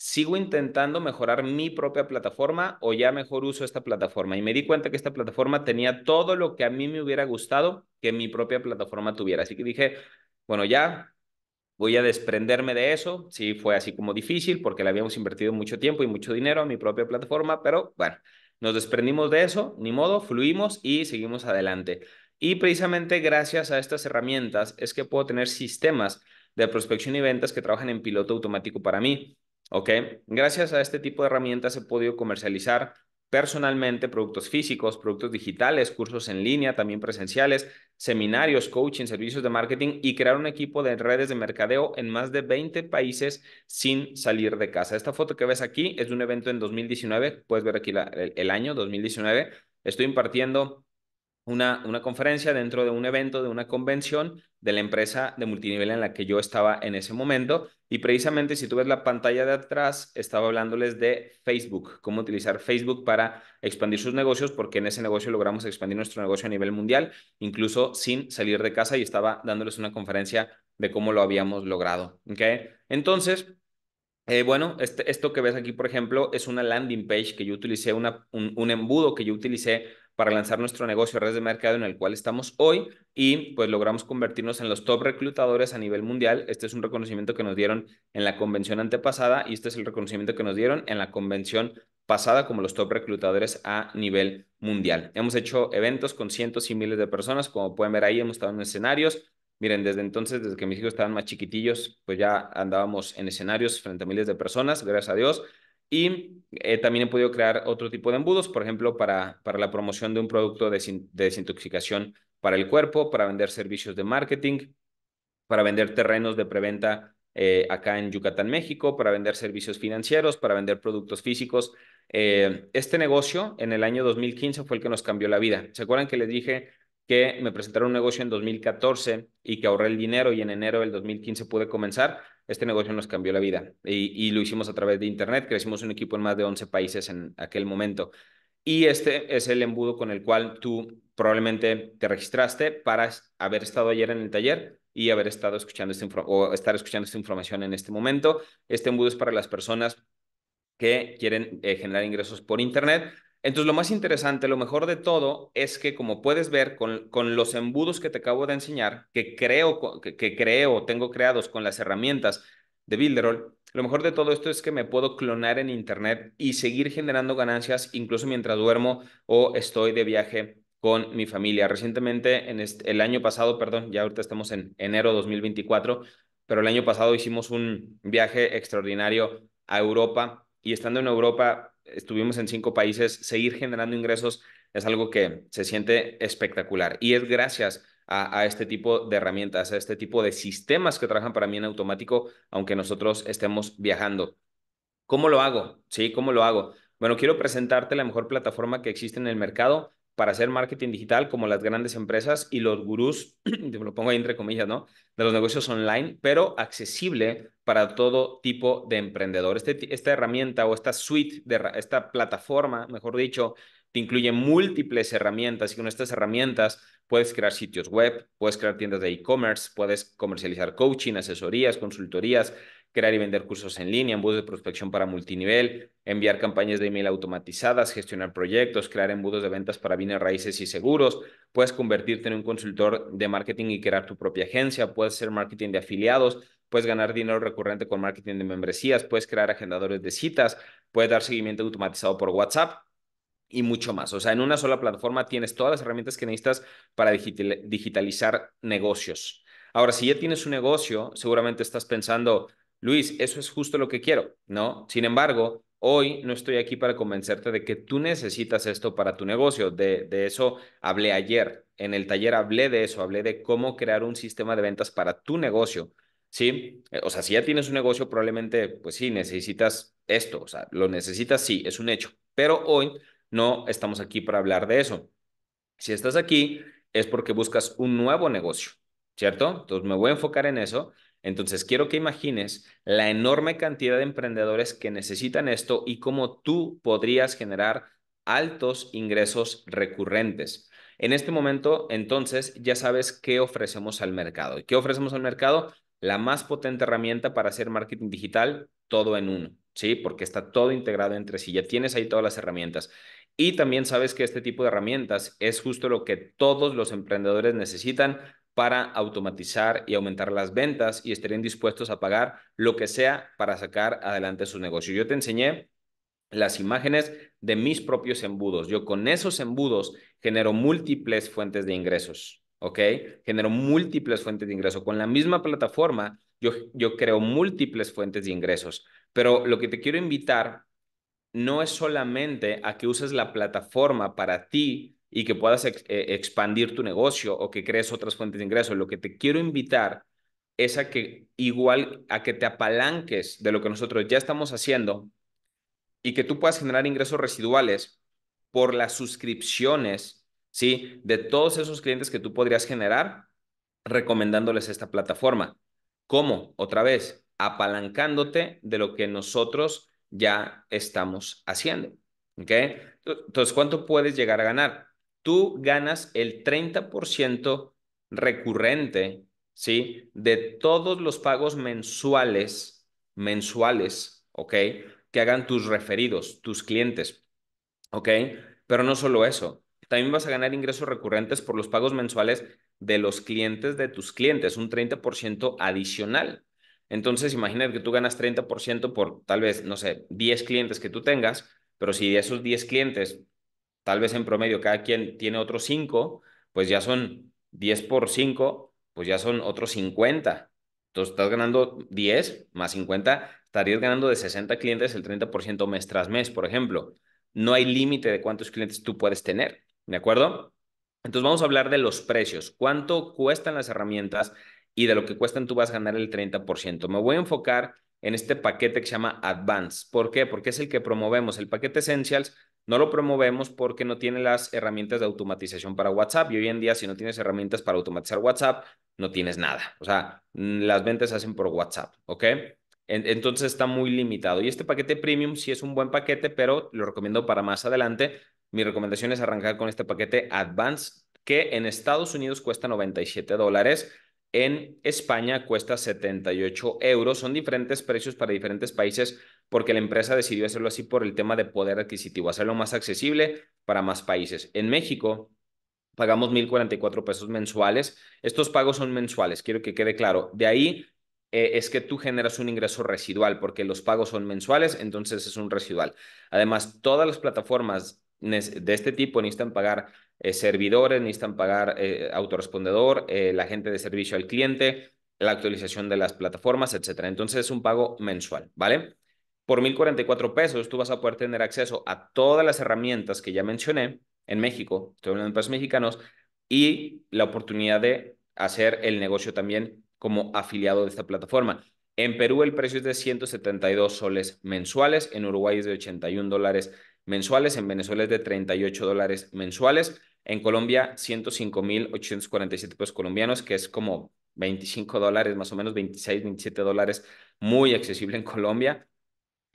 ¿Sigo intentando mejorar mi propia plataforma o ya mejor uso esta plataforma? Y me di cuenta que esta plataforma tenía todo lo que a mí me hubiera gustado que mi propia plataforma tuviera. Así que dije, bueno, ya voy a desprenderme de eso. Sí, fue así como difícil porque le habíamos invertido mucho tiempo y mucho dinero a mi propia plataforma, pero bueno, nos desprendimos de eso, ni modo, fluimos y seguimos adelante. Y precisamente gracias a estas herramientas es que puedo tener sistemas de prospección y ventas que trabajan en piloto automático para mí. ¿Ok? Gracias a este tipo de herramientas he podido comercializar personalmente productos físicos, productos digitales, cursos en línea, también presenciales, seminarios, coaching, servicios de marketing y crear un equipo de redes de mercadeo en más de 20 países sin salir de casa. Esta foto que ves aquí es de un evento en 2019, puedes ver aquí el año 2019. Estoy impartiendo una, conferencia dentro de un evento, de una convención de la empresa de multinivel en la que yo estaba en ese momento. Y precisamente si tú ves la pantalla de atrás, estaba hablándoles de Facebook, cómo utilizar Facebook para expandir sus negocios, porque en ese negocio logramos expandir nuestro negocio a nivel mundial, incluso sin salir de casa y estaba dándoles una conferencia de cómo lo habíamos logrado. ¿okay? Entonces, eh, bueno, este, esto que ves aquí, por ejemplo, es una landing page que yo utilicé, una, un embudo que yo utilicé para lanzar nuestro negocio redes de Mercado en el cual estamos hoy y pues logramos convertirnos en los top reclutadores a nivel mundial. Este es un reconocimiento que nos dieron en la convención antepasada y este es el reconocimiento que nos dieron en la convención pasada como los top reclutadores a nivel mundial. Hemos hecho eventos con cientos y miles de personas, como pueden ver ahí, hemos estado en escenarios, Miren, desde entonces, desde que mis hijos estaban más chiquitillos, pues ya andábamos en escenarios frente a miles de personas, gracias a Dios. Y eh, también he podido crear otro tipo de embudos, por ejemplo, para, para la promoción de un producto de, desintoxicación para el cuerpo, para vender servicios de marketing, para vender terrenos de preventa eh, acá en Yucatán, México, para vender servicios financieros, para vender productos físicos. Eh, este negocio en el año 2015 fue el que nos cambió la vida. ¿Se acuerdan que les dije que me presentaron un negocio en 2014 y que ahorré el dinero y en enero del 2015 pude comenzar, este negocio nos cambió la vida y, lo hicimos a través de Internet, crecimos un equipo en más de 11 países en aquel momento. Y este es el embudo con el cual tú probablemente te registraste para haber estado ayer en el taller y haber estado escuchando este o estar escuchando esta información en este momento. Este embudo es para las personas que quieren eh, generar ingresos por Internet entonces, lo más interesante, lo mejor de todo, es que como puedes ver con, con los embudos que te acabo de enseñar, que creo, que, creo, tengo creados con las herramientas de Builderall, lo mejor de todo esto es que me puedo clonar en Internet y seguir generando ganancias incluso mientras duermo o estoy de viaje con mi familia. Recientemente, en el año pasado, perdón, ya ahorita estamos en enero 2024, pero el año pasado hicimos un viaje extraordinario a Europa y estando en Europa estuvimos en cinco países, seguir generando ingresos es algo que se siente espectacular y es gracias a, este tipo de herramientas, a este tipo de sistemas que trabajan para mí en automático, aunque nosotros estemos viajando. ¿Cómo lo hago? ¿Sí? ¿Cómo lo hago? Bueno, quiero presentarte la mejor plataforma que existe en el mercado para hacer marketing digital como las grandes empresas y los gurús, lo pongo ahí entre comillas, ¿no? De los negocios online, pero accesible para todo tipo de emprendedor. Este esta herramienta o esta suite, de, esta plataforma, mejor dicho, te incluye múltiples herramientas y con estas herramientas puedes crear sitios web, puedes crear tiendas de e-commerce, puedes comercializar coaching, asesorías, consultorías, crear y vender cursos en línea, embudos de prospección para multinivel, enviar campañas de email automatizadas, gestionar proyectos, crear embudos de ventas para bienes raíces y seguros, puedes convertirte en un consultor de marketing y crear tu propia agencia, puedes hacer marketing de afiliados, puedes ganar dinero recurrente con marketing de membresías, puedes crear agendadores de citas, puedes dar seguimiento automatizado por WhatsApp, y mucho más. O sea, en una sola plataforma tienes todas las herramientas que necesitas para digitalizar negocios. Ahora, si ya tienes un negocio, seguramente estás pensando, Luis, eso es justo lo que quiero, ¿no? Sin embargo, hoy no estoy aquí para convencerte de que tú necesitas esto para tu negocio. De, eso hablé ayer. En el taller hablé de eso, hablé de cómo crear un sistema de ventas para tu negocio. ¿sí? Eh, o sea, si ya tienes un negocio, probablemente, pues sí, necesitas esto, o sea, lo necesitas, sí, es un hecho, pero hoy no estamos aquí para hablar de eso. Si estás aquí, es porque buscas un nuevo negocio, ¿cierto? Entonces me voy a enfocar en eso entonces, quiero que imagines la enorme cantidad de emprendedores que necesitan esto y cómo tú podrías generar altos ingresos recurrentes. En este momento, entonces, ya sabes qué ofrecemos al mercado. ¿Y qué ofrecemos al mercado? La más potente herramienta para hacer marketing digital todo en uno, ¿sí? Porque está todo integrado entre sí. Ya tienes ahí todas las herramientas. Y también sabes que este tipo de herramientas es justo lo que todos los emprendedores necesitan para automatizar y aumentar las ventas y estarían dispuestos a pagar lo que sea para sacar adelante su negocio. Yo te enseñé las imágenes de mis propios embudos. Yo con esos embudos genero múltiples fuentes de ingresos, ¿ok? Genero múltiples fuentes de ingresos. Con la misma plataforma, yo, yo creo múltiples fuentes de ingresos. Pero lo que te quiero invitar no es solamente a que uses la plataforma para ti y que puedas eh, expandir tu negocio o que crees otras fuentes de ingreso. Lo que te quiero invitar es a que igual a que te apalanques de lo que nosotros ya estamos haciendo y que tú puedas generar ingresos residuales por las suscripciones, ¿sí? De todos esos clientes que tú podrías generar recomendándoles esta plataforma. ¿Cómo? Otra vez, apalancándote de lo que nosotros ya estamos haciendo. ¿Ok? Entonces, ¿cuánto puedes llegar a ganar? tú ganas el 30% recurrente, ¿sí? De todos los pagos mensuales, mensuales, ¿ok? Que hagan tus referidos, tus clientes, ¿ok? Pero no solo eso, también vas a ganar ingresos recurrentes por los pagos mensuales de los clientes de tus clientes, un 30% adicional. Entonces, imagínate que tú ganas 30% por tal vez, no sé, 10 clientes que tú tengas, pero si de esos 10 clientes tal vez en promedio cada quien tiene otros 5, pues ya son 10 por 5, pues ya son otros 50. Entonces estás ganando 10 más 50, estarías ganando de 60 clientes el 30% mes tras mes, por ejemplo. No hay límite de cuántos clientes tú puedes tener, ¿de acuerdo? Entonces vamos a hablar de los precios, cuánto cuestan las herramientas y de lo que cuestan tú vas a ganar el 30%. Me voy a enfocar en este paquete que se llama Advance. ¿Por qué? Porque es el que promovemos. El paquete Essentials no lo promovemos porque no tiene las herramientas de automatización para WhatsApp y hoy en día si no tienes herramientas para automatizar WhatsApp, no tienes nada. O sea, mm, las ventas se hacen por WhatsApp, ¿ok? Entonces está muy limitado. Y este paquete premium sí es un buen paquete, pero lo recomiendo para más adelante. Mi recomendación es arrancar con este paquete Advanced, que en Estados Unidos cuesta 97 dólares. En España cuesta 78 euros. Son diferentes precios para diferentes países porque la empresa decidió hacerlo así por el tema de poder adquisitivo, hacerlo más accesible para más países. En México, pagamos 1.044 pesos mensuales. Estos pagos son mensuales, quiero que quede claro. De ahí eh, es que tú generas un ingreso residual porque los pagos son mensuales, entonces es un residual. Además, todas las plataformas de este tipo necesitan pagar eh, servidores, necesitan pagar eh, eh, la gente de servicio al cliente, la actualización de las plataformas, etc. Entonces es un pago mensual, ¿vale? Por 1.044 pesos tú vas a poder tener acceso a todas las herramientas que ya mencioné en México, estoy hablando de países mexicanos, y la oportunidad de hacer el negocio también como afiliado de esta plataforma. En Perú el precio es de 172 soles mensuales, en Uruguay es de 81 dólares mensuales, en Venezuela es de 38 dólares mensuales, en Colombia 105.847 pesos colombianos, que es como 25 dólares, más o menos 26, 27 dólares, muy accesible en Colombia.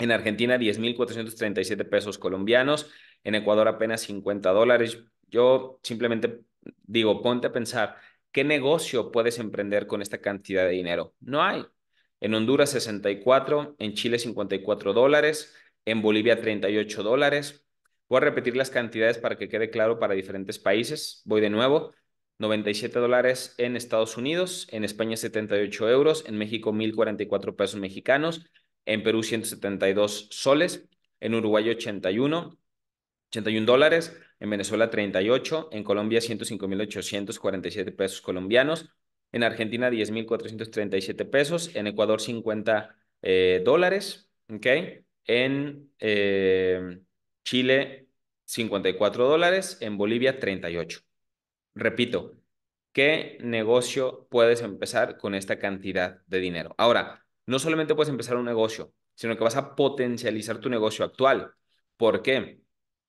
En Argentina, 10.437 pesos colombianos. En Ecuador, apenas 50 dólares. Yo simplemente digo, ponte a pensar, ¿qué negocio puedes emprender con esta cantidad de dinero? No hay. En Honduras, 64. En Chile, 54 dólares. En Bolivia, 38 dólares. Voy a repetir las cantidades para que quede claro para diferentes países. Voy de nuevo. 97 dólares en Estados Unidos, en España 78 euros, en México 1.044 pesos mexicanos, en Perú 172 soles, en Uruguay 81, 81 dólares, en Venezuela 38, en Colombia 105.847 pesos colombianos, en Argentina 10.437 pesos, en Ecuador 50 eh, dólares, En eh, Chile 54 dólares, en Bolivia 38. Repito, ¿qué negocio puedes empezar con esta cantidad de dinero? Ahora, no solamente puedes empezar un negocio, sino que vas a potencializar tu negocio actual. ¿Por qué?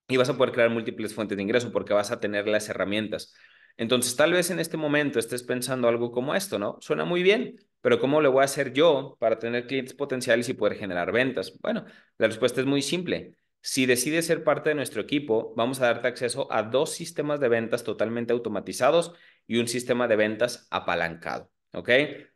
Y vas a poder crear múltiples fuentes de ingreso porque vas a tener las herramientas. Entonces, tal vez en este momento estés pensando algo como esto, ¿no? Suena muy bien, pero ¿cómo lo voy a hacer yo para tener clientes potenciales y poder generar ventas? Bueno, la respuesta es muy simple. Si decides ser parte de nuestro equipo, vamos a darte acceso a dos sistemas de ventas totalmente automatizados y un sistema de ventas apalancado.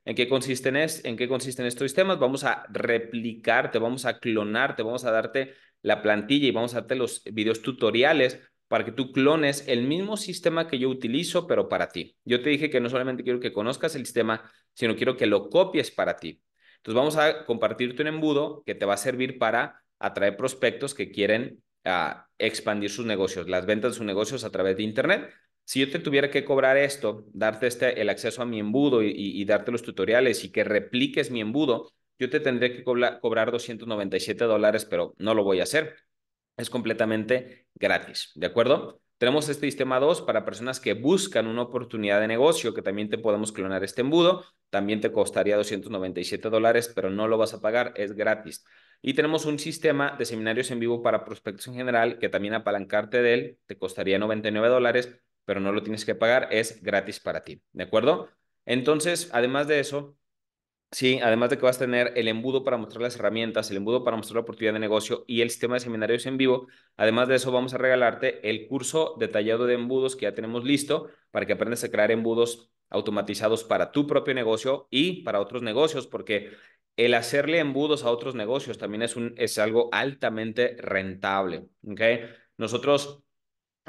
¿En qué, consisten es, ¿En qué consisten estos sistemas? Vamos a replicarte, vamos a clonarte, vamos a darte la plantilla y vamos a darte los videos tutoriales para que tú clones el mismo sistema que yo utilizo, pero para ti. Yo te dije que no solamente quiero que conozcas el sistema, sino quiero que lo copies para ti. Entonces vamos a compartirte un embudo que te va a servir para atraer prospectos que quieren ah, expandir sus negocios, las ventas de sus negocios a través de Internet si yo te tuviera que cobrar esto, darte este, el acceso a mi embudo y, darte los tutoriales y que repliques mi embudo, yo te tendría que cobrar, 297 dólares, pero no lo voy a hacer. Es completamente gratis, ¿de acuerdo? Tenemos este sistema 2 para personas que buscan una oportunidad de negocio, que también te podemos clonar este embudo. También te costaría 297 dólares, pero no lo vas a pagar, es gratis. Y tenemos un sistema de seminarios en vivo para prospectos en general, que también apalancarte de él te costaría 99 dólares pero no lo tienes que pagar, es gratis para ti, ¿de acuerdo? Entonces, además de eso, Sí, además de que vas a tener el embudo para mostrar las herramientas, el embudo para mostrar la oportunidad de negocio y el sistema de seminarios en vivo. Además de eso, vamos a regalarte el curso detallado de embudos que ya tenemos listo para que aprendas a crear embudos automatizados para tu propio negocio y para otros negocios, porque el hacerle embudos a otros negocios también es, un, es algo altamente rentable. ¿Ok? Nosotros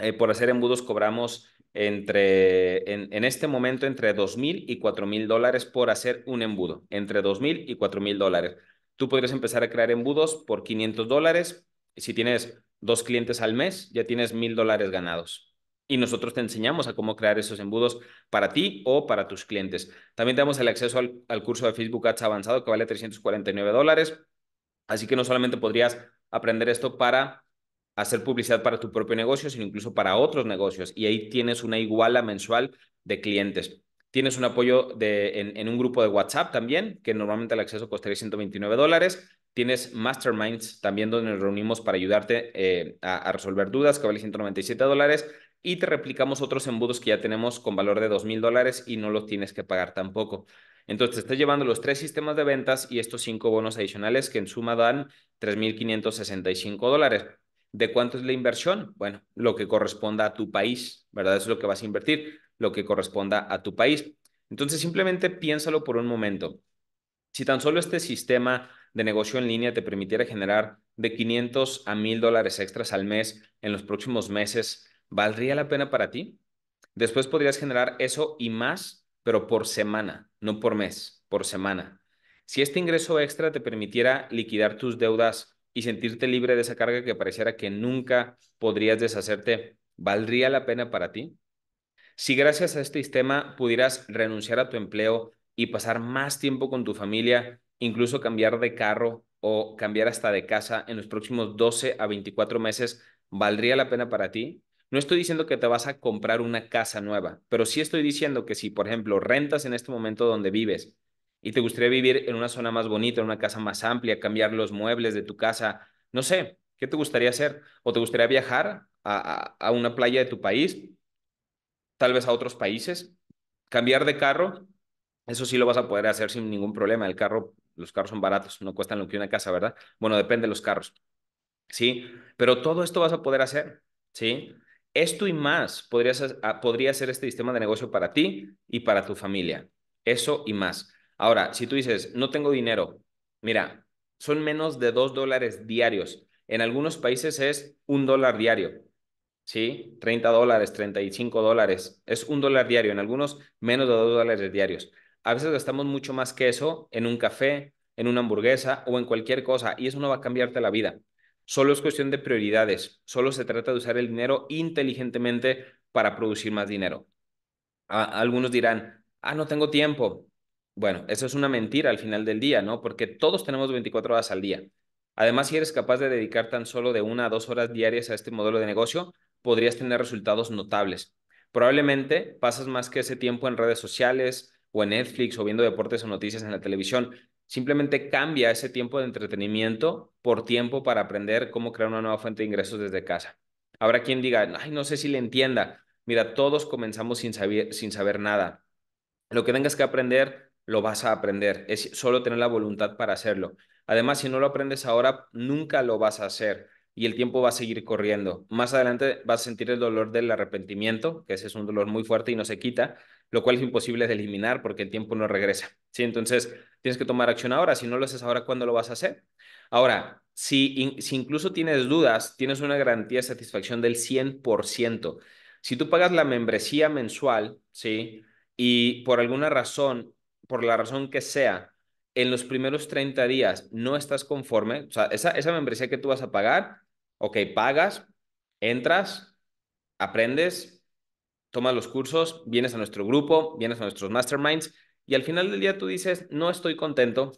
eh, por hacer embudos cobramos entre, en, este momento, entre 2.000 y 4.000 dólares por hacer un embudo, entre 2.000 y 4.000 dólares. Tú podrías empezar a crear embudos por 500 dólares. Si tienes dos clientes al mes, ya tienes 1.000 dólares ganados y nosotros te enseñamos a cómo crear esos embudos para ti o para tus clientes. También tenemos el acceso al, curso de Facebook Ads avanzado que vale 349 dólares. Así que no solamente podrías aprender esto para hacer publicidad para tu propio negocio, sino incluso para otros negocios. Y ahí tienes una iguala mensual de clientes. Tienes un apoyo de, en, un grupo de WhatsApp también, que normalmente el acceso costaría 129 dólares. Tienes masterminds también donde nos reunimos para ayudarte eh, a, resolver dudas, que vale 197 dólares. Y te replicamos otros embudos que ya tenemos con valor de 2.000 dólares y no los tienes que pagar tampoco. Entonces te estás llevando los tres sistemas de ventas y estos cinco bonos adicionales que en suma dan 3.565 dólares. ¿De cuánto es la inversión? Bueno, lo que corresponda a tu país, ¿verdad? Eso es lo que vas a invertir, lo que corresponda a tu país. Entonces, simplemente piénsalo por un momento. Si tan solo este sistema de negocio en línea te permitiera generar de 500 a 1000 dólares extras al mes en los próximos meses, ¿valdría la pena para ti? Después podrías generar eso y más, pero por semana, no por mes, por semana. Si este ingreso extra te permitiera liquidar tus deudas y sentirte libre de esa carga que pareciera que nunca podrías deshacerte, ¿valdría la pena para ti? Si gracias a este sistema pudieras renunciar a tu empleo y pasar más tiempo con tu familia, incluso cambiar de carro o cambiar hasta de casa en los próximos 12 a 24 meses, ¿valdría la pena para ti? No estoy diciendo que te vas a comprar una casa nueva, pero sí estoy diciendo que si, por ejemplo, rentas en este momento donde vives y te gustaría vivir en una zona más bonita, en una casa más amplia, cambiar los muebles de tu casa, no sé, ¿qué te gustaría hacer? ¿O te gustaría viajar a, una playa de tu país, tal vez a otros países? Cambiar de carro, eso sí lo vas a poder hacer sin ningún problema. El carro, los carros son baratos, no cuestan lo que una casa, ¿verdad? Bueno, depende de los carros. ¿Sí? Pero todo esto vas a poder hacer, ¿sí? Esto y más podría ser este sistema de negocio para ti y para tu familia. Eso y más. Ahora, si tú dices, no tengo dinero, mira, son menos de dos dólares diarios. En algunos países es un dólar diario, ¿sí? 30 dólares, 35 dólares, es un dólar diario, en algunos menos de dos dólares diarios. A veces gastamos mucho más que eso en un café, en una hamburguesa o en cualquier cosa y eso no va a cambiarte la vida. Solo es cuestión de prioridades, solo se trata de usar el dinero inteligentemente para producir más dinero. algunos dirán, ah, no tengo tiempo, bueno, eso es una mentira al final del día, ¿no? Porque todos tenemos 24 horas al día. Además, si eres capaz de dedicar tan solo de una a dos horas diarias a este modelo de negocio, podrías tener resultados notables. Probablemente pasas más que ese tiempo en redes sociales o en Netflix o viendo deportes o noticias en la televisión. Simplemente cambia ese tiempo de entretenimiento por tiempo para aprender cómo crear una nueva fuente de ingresos desde casa. Habrá quien diga, ay, no sé si le entienda. Mira, todos comenzamos sin saber, sin saber nada. Lo que tengas que aprender lo vas a aprender. Es solo tener la voluntad para hacerlo. Además, si no lo aprendes ahora, nunca lo vas a hacer y el tiempo va a seguir corriendo. Más adelante vas a sentir el dolor del arrepentimiento, que ese es un dolor muy fuerte y no se quita, lo cual es imposible de eliminar porque el tiempo no regresa. ¿sí? Entonces, tienes que tomar acción ahora. Si no lo haces ahora, ¿cuándo lo vas a hacer? Ahora, si, si incluso tienes dudas, tienes una garantía de satisfacción del 100%. Si tú pagas la membresía mensual, ¿sí? Y por alguna razón por la razón que sea, en los primeros 30 días no estás conforme, o sea, esa, membresía que tú vas a pagar, ok, pagas, entras, aprendes, tomas los cursos, vienes a nuestro grupo, vienes a nuestros masterminds y al final del día tú dices, no estoy contento,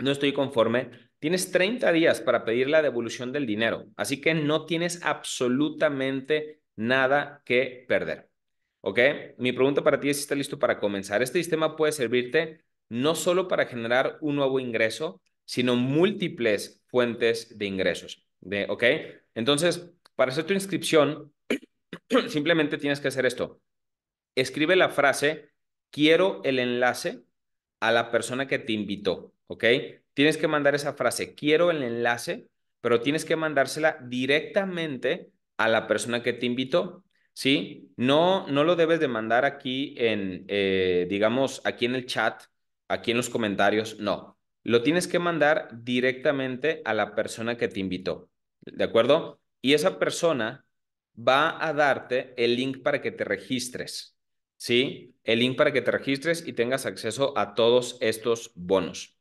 no estoy conforme, tienes 30 días para pedir la devolución del dinero, así que no tienes absolutamente nada que perder. ¿Ok? Mi pregunta para ti es si está listo para comenzar. Este sistema puede servirte no solo para generar un nuevo ingreso, sino múltiples fuentes de ingresos. De, ¿Ok? Entonces, para hacer tu inscripción, simplemente tienes que hacer esto. Escribe la frase, quiero el enlace a la persona que te invitó. ¿Ok? Tienes que mandar esa frase, quiero el enlace, pero tienes que mandársela directamente a la persona que te invitó. ¿sí? No, no lo debes de mandar aquí en, eh, digamos, aquí en el chat, aquí en los comentarios, no. Lo tienes que mandar directamente a la persona que te invitó, ¿de acuerdo? Y esa persona va a darte el link para que te registres, ¿sí? El link para que te registres y tengas acceso a todos estos bonos.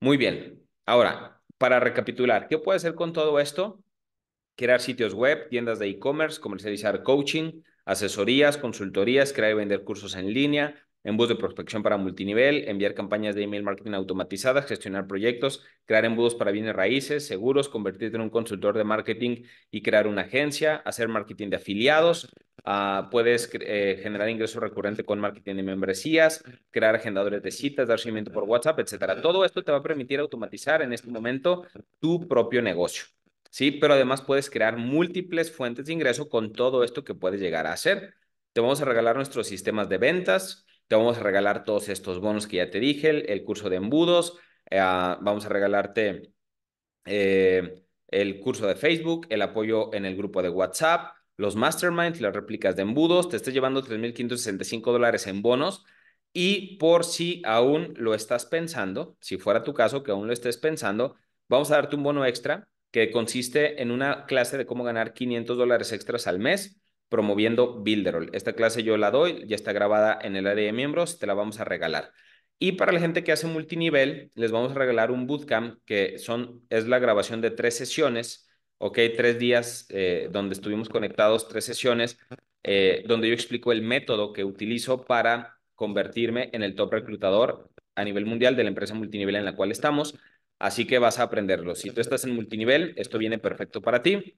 Muy bien. Ahora, para recapitular, ¿qué puedes hacer con todo esto? crear sitios web, tiendas de e-commerce, comercializar coaching, asesorías, consultorías, crear y vender cursos en línea, embudos de prospección para multinivel, enviar campañas de email marketing automatizadas, gestionar proyectos, crear embudos para bienes raíces, seguros, convertirte en un consultor de marketing y crear una agencia, hacer marketing de afiliados, ah, puedes eh, generar ingresos recurrente con marketing de membresías, crear agendadores de citas, dar seguimiento por WhatsApp, etcétera. Todo esto te va a permitir automatizar en este momento tu propio negocio. Sí, pero además puedes crear múltiples fuentes de ingreso con todo esto que puedes llegar a hacer. Te vamos a regalar nuestros sistemas de ventas, te vamos a regalar todos estos bonos que ya te dije, el, curso de embudos, ah, vamos a regalarte eh, el curso de Facebook, el apoyo en el grupo de WhatsApp, los masterminds, las réplicas de embudos, te estás llevando 3.565 dólares en bonos y por si aún lo estás pensando, si fuera tu caso que aún lo estés pensando, vamos a darte un bono extra que consiste en una clase de cómo ganar 500 dólares extras al mes promoviendo Builderall. Esta clase yo la doy, ya está grabada en el área de miembros, te la vamos a regalar. Y para la gente que hace multinivel, les vamos a regalar un bootcamp que son, es la grabación de tres sesiones, ¿ok? Tres días eh, donde estuvimos conectados, tres sesiones, eh, donde yo explico el método que utilizo para convertirme en el top reclutador a nivel mundial de la empresa multinivel en la cual estamos Así que vas a aprenderlo. Si tú estás en multinivel, esto viene perfecto para ti.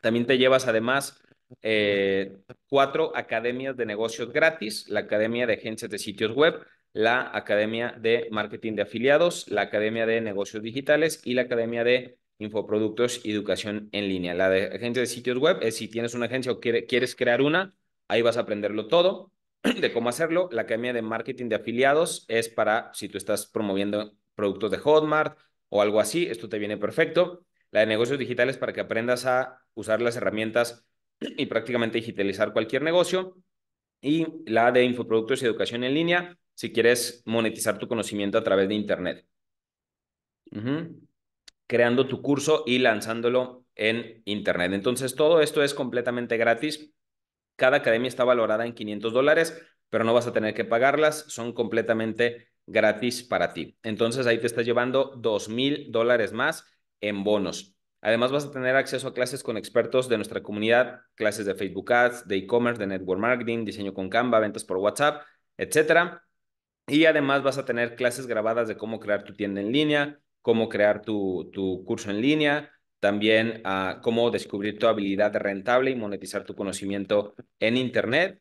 También te llevas además eh, cuatro academias de negocios gratis, la Academia de Agencias de Sitios Web, la Academia de Marketing de Afiliados, la Academia de Negocios Digitales y la Academia de Infoproductos y Educación en Línea. La de Agencias de Sitios Web es si tienes una agencia o quieres crear una, ahí vas a aprenderlo todo de cómo hacerlo. La Academia de Marketing de Afiliados es para si tú estás promoviendo productos de Hotmart, o algo así, esto te viene perfecto. La de negocios digitales para que aprendas a usar las herramientas y prácticamente digitalizar cualquier negocio. Y la de infoproductos y educación en línea, si quieres monetizar tu conocimiento a través de Internet. Creando tu curso y lanzándolo en Internet. Entonces, todo esto es completamente gratis. Cada academia está valorada en 500 dólares, pero no vas a tener que pagarlas. Son completamente gratis para ti. Entonces ahí te estás llevando dos mil dólares más en bonos. Además vas a tener acceso a clases con expertos de nuestra comunidad, clases de Facebook Ads, de e-commerce, de network marketing, diseño con Canva, ventas por WhatsApp, etcétera. Y además vas a tener clases grabadas de cómo crear tu tienda en línea, cómo crear tu, curso en línea, también ah, cómo descubrir tu habilidad rentable y monetizar tu conocimiento en Internet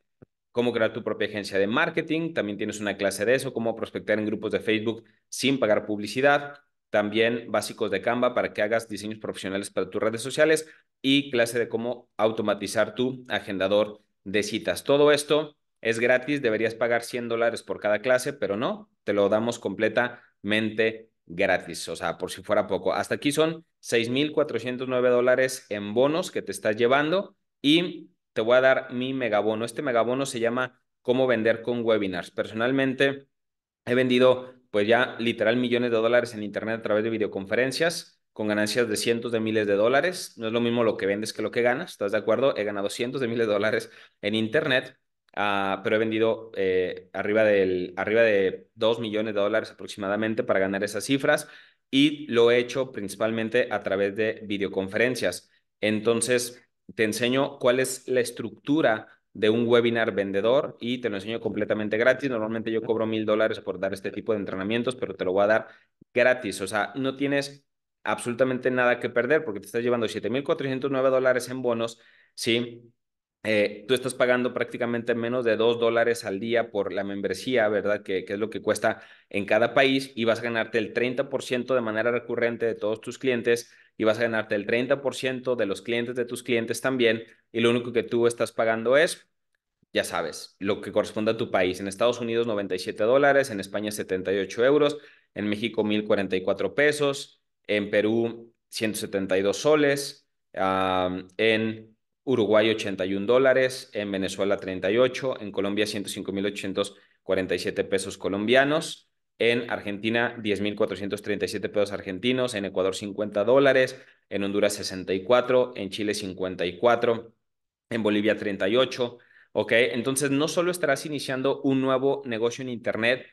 cómo crear tu propia agencia de marketing, también tienes una clase de eso, cómo prospectar en grupos de Facebook sin pagar publicidad, también básicos de Canva para que hagas diseños profesionales para tus redes sociales y clase de cómo automatizar tu agendador de citas. Todo esto es gratis, deberías pagar 100 dólares por cada clase, pero no, te lo damos completamente gratis, o sea, por si fuera poco. Hasta aquí son 6.409 dólares en bonos que te estás llevando y te voy a dar mi megabono. Este megabono se llama Cómo vender con webinars. Personalmente, he vendido pues ya literal millones de dólares en Internet a través de videoconferencias con ganancias de cientos de miles de dólares. No es lo mismo lo que vendes que lo que ganas, ¿estás de acuerdo? He ganado cientos de miles de dólares en Internet, ah, pero he vendido eh, arriba, del, arriba de dos millones de dólares aproximadamente para ganar esas cifras y lo he hecho principalmente a través de videoconferencias. Entonces, te enseño cuál es la estructura de un webinar vendedor y te lo enseño completamente gratis. Normalmente yo cobro mil dólares por dar este tipo de entrenamientos, pero te lo voy a dar gratis. O sea, no tienes absolutamente nada que perder porque te estás llevando 7.409 dólares en bonos, ¿sí? Eh, tú estás pagando prácticamente menos de 2 dólares al día por la membresía, ¿verdad? Que, es lo que cuesta en cada país y vas a ganarte el 30% de manera recurrente de todos tus clientes y vas a ganarte el 30% de los clientes de tus clientes también y lo único que tú estás pagando es, ya sabes, lo que corresponde a tu país. En Estados Unidos 97 dólares, en España 78 euros, en México 1044 pesos, en Perú 172 soles, en Uruguay 81 dólares, en Venezuela 38, en Colombia 105.847 pesos colombianos, en Argentina 10.437 pesos argentinos, en Ecuador 50 dólares, en Honduras 64, en Chile 54, en Bolivia 38. ¿Ok? Entonces no solo estarás iniciando un nuevo negocio en Internet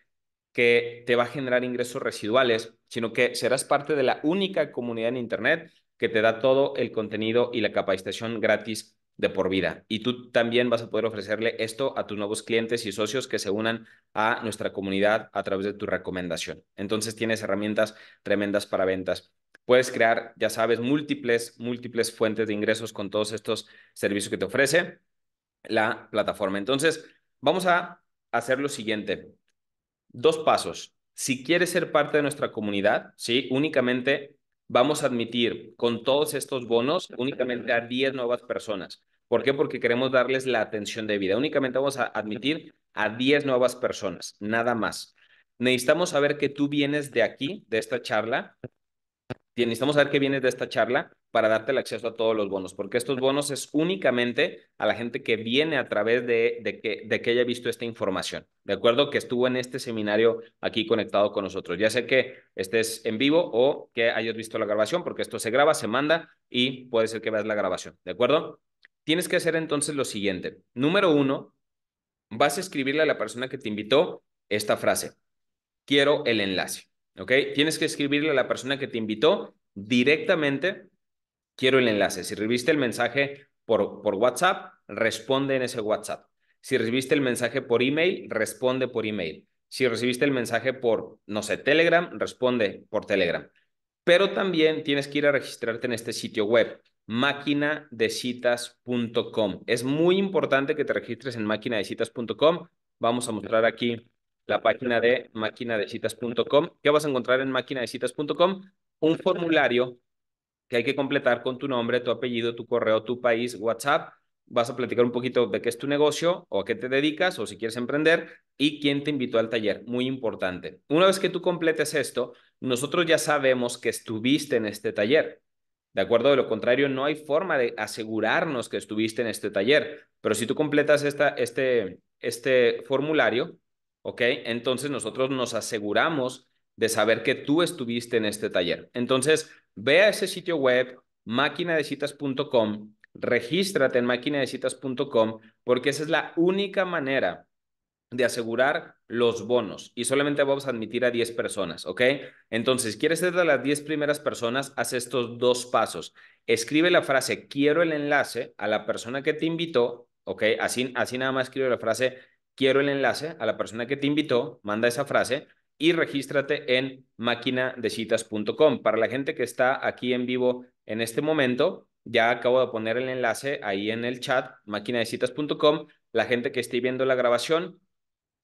que te va a generar ingresos residuales, sino que serás parte de la única comunidad en Internet que te da todo el contenido y la capacitación gratis de por vida. Y tú también vas a poder ofrecerle esto a tus nuevos clientes y socios que se unan a nuestra comunidad a través de tu recomendación. Entonces tienes herramientas tremendas para ventas. Puedes crear, ya sabes, múltiples, múltiples fuentes de ingresos con todos estos servicios que te ofrece la plataforma. Entonces, vamos a hacer lo siguiente. Dos pasos. Si quieres ser parte de nuestra comunidad, ¿sí? únicamente vamos a admitir con todos estos bonos únicamente a 10 nuevas personas. ¿Por qué? Porque queremos darles la atención de vida. Únicamente vamos a admitir a 10 nuevas personas, nada más. Necesitamos saber que tú vienes de aquí, de esta charla, necesitamos saber qué vienes de esta charla para darte el acceso a todos los bonos, porque estos bonos es únicamente a la gente que viene a través de, de, que, de que haya visto esta información, ¿de acuerdo? Que estuvo en este seminario aquí conectado con nosotros, ya sé que estés en vivo o que hayas visto la grabación, porque esto se graba, se manda y puede ser que veas la grabación, ¿de acuerdo? Tienes que hacer entonces lo siguiente. Número uno, vas a escribirle a la persona que te invitó esta frase. Quiero el enlace. Tienes que escribirle a la persona que te invitó directamente, quiero el enlace. Si recibiste el mensaje por, por WhatsApp, responde en ese WhatsApp. Si recibiste el mensaje por email, responde por email. Si recibiste el mensaje por, no sé, Telegram, responde por Telegram. Pero también tienes que ir a registrarte en este sitio web, maquina-de-citas.com. Es muy importante que te registres en maquinadecitas.com. Vamos a mostrar aquí la página de maquinadecitas.com. ¿Qué vas a encontrar en maquinadecitas.com? Un formulario que hay que completar con tu nombre, tu apellido, tu correo, tu país, WhatsApp. Vas a platicar un poquito de qué es tu negocio o a qué te dedicas o si quieres emprender y quién te invitó al taller. Muy importante. Una vez que tú completes esto, nosotros ya sabemos que estuviste en este taller. ¿De acuerdo? De lo contrario, no hay forma de asegurarnos que estuviste en este taller. Pero si tú completas esta, este, este formulario, ¿ok? Entonces nosotros nos aseguramos de saber que tú estuviste en este taller. Entonces, ve a ese sitio web, citas.com regístrate en citas.com porque esa es la única manera de asegurar los bonos y solamente vamos a admitir a 10 personas, ¿ok? Entonces, quieres ser de las 10 primeras personas, haz estos dos pasos. Escribe la frase, quiero el enlace a la persona que te invitó, ¿ok? Así, así nada más escribe la frase, quiero el enlace a la persona que te invitó, manda esa frase y regístrate en maquinadecitas.com. Para la gente que está aquí en vivo en este momento, ya acabo de poner el enlace ahí en el chat, maquinadecitas.com. La gente que esté viendo la grabación,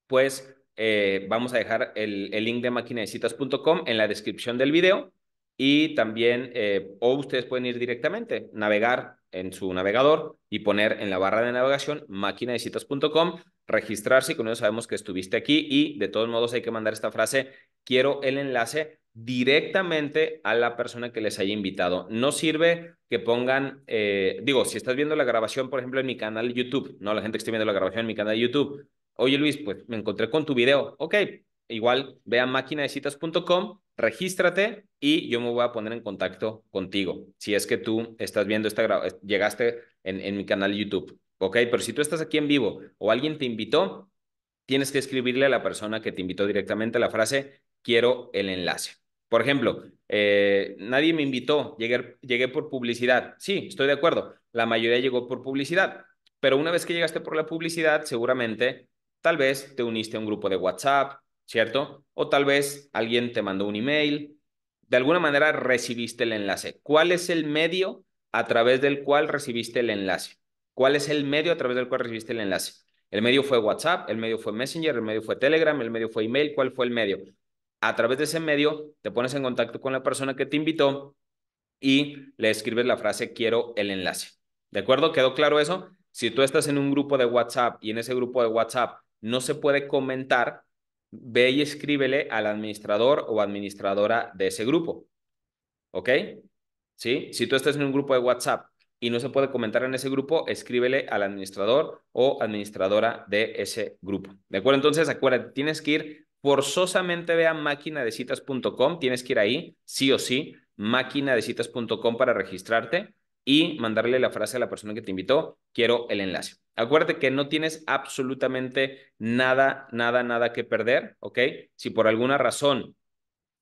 pues eh, vamos a dejar el, link de maquinadecitas.com en la descripción del video y también, eh, o ustedes pueden ir directamente, navegar en su navegador y poner en la barra de navegación maquinadecitas.com registrarse con eso sabemos que estuviste aquí y de todos modos hay que mandar esta frase, quiero el enlace directamente a la persona que les haya invitado. No sirve que pongan, eh, digo, si estás viendo la grabación, por ejemplo, en mi canal de YouTube, no la gente que esté viendo la grabación en mi canal de YouTube, oye Luis, pues me encontré con tu video, ok, igual ve a maquinadecitas.com, regístrate y yo me voy a poner en contacto contigo, si es que tú estás viendo esta, grabación, llegaste en, en mi canal de YouTube. ¿ok? Pero si tú estás aquí en vivo o alguien te invitó, tienes que escribirle a la persona que te invitó directamente la frase, quiero el enlace. Por ejemplo, eh, nadie me invitó, llegué, llegué por publicidad. Sí, estoy de acuerdo, la mayoría llegó por publicidad, pero una vez que llegaste por la publicidad, seguramente, tal vez te uniste a un grupo de WhatsApp, ¿cierto? O tal vez alguien te mandó un email, de alguna manera recibiste el enlace. ¿Cuál es el medio a través del cual recibiste el enlace? cuál es el medio a través del cual recibiste el enlace. El medio fue WhatsApp, el medio fue Messenger, el medio fue Telegram, el medio fue email, cuál fue el medio. A través de ese medio te pones en contacto con la persona que te invitó y le escribes la frase quiero el enlace. ¿De acuerdo? ¿Quedó claro eso? Si tú estás en un grupo de WhatsApp y en ese grupo de WhatsApp no se puede comentar, ve y escríbele al administrador o administradora de ese grupo. ¿Ok? ¿Sí? Si tú estás en un grupo de WhatsApp y no se puede comentar en ese grupo, escríbele al administrador o administradora de ese grupo. ¿De acuerdo? Entonces, acuérdate, tienes que ir forzosamente a citas.com, tienes que ir ahí, sí o sí, citas.com para registrarte y mandarle la frase a la persona que te invitó, quiero el enlace. Acuérdate que no tienes absolutamente nada, nada, nada que perder, ¿ok? Si por alguna razón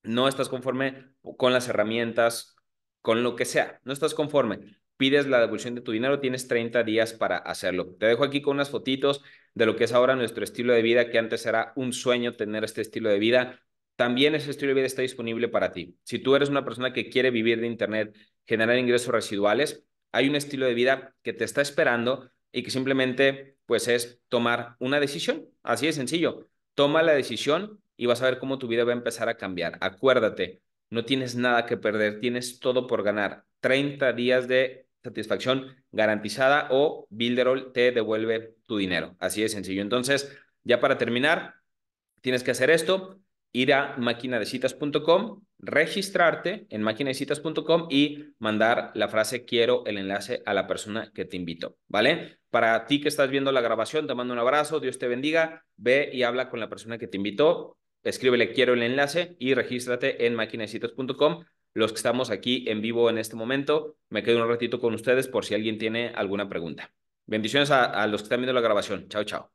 no estás conforme con las herramientas, con lo que sea, no estás conforme, pides la devolución de tu dinero, tienes 30 días para hacerlo. Te dejo aquí con unas fotitos de lo que es ahora nuestro estilo de vida, que antes era un sueño tener este estilo de vida. También ese estilo de vida está disponible para ti. Si tú eres una persona que quiere vivir de Internet, generar ingresos residuales, hay un estilo de vida que te está esperando y que simplemente pues es tomar una decisión. Así de sencillo. Toma la decisión y vas a ver cómo tu vida va a empezar a cambiar. Acuérdate, no tienes nada que perder, tienes todo por ganar. 30 días de satisfacción garantizada o Builderall te devuelve tu dinero. Así de sencillo. Entonces, ya para terminar, tienes que hacer esto, ir a maquinadecitas.com, registrarte en maquinadecitas.com y mandar la frase quiero el enlace a la persona que te invitó, ¿vale? Para ti que estás viendo la grabación, te mando un abrazo, Dios te bendiga, ve y habla con la persona que te invitó, escríbele quiero el enlace y regístrate en maquinadecitas.com los que estamos aquí en vivo en este momento. Me quedo un ratito con ustedes por si alguien tiene alguna pregunta. Bendiciones a, los que están viendo la grabación. Chao, chao.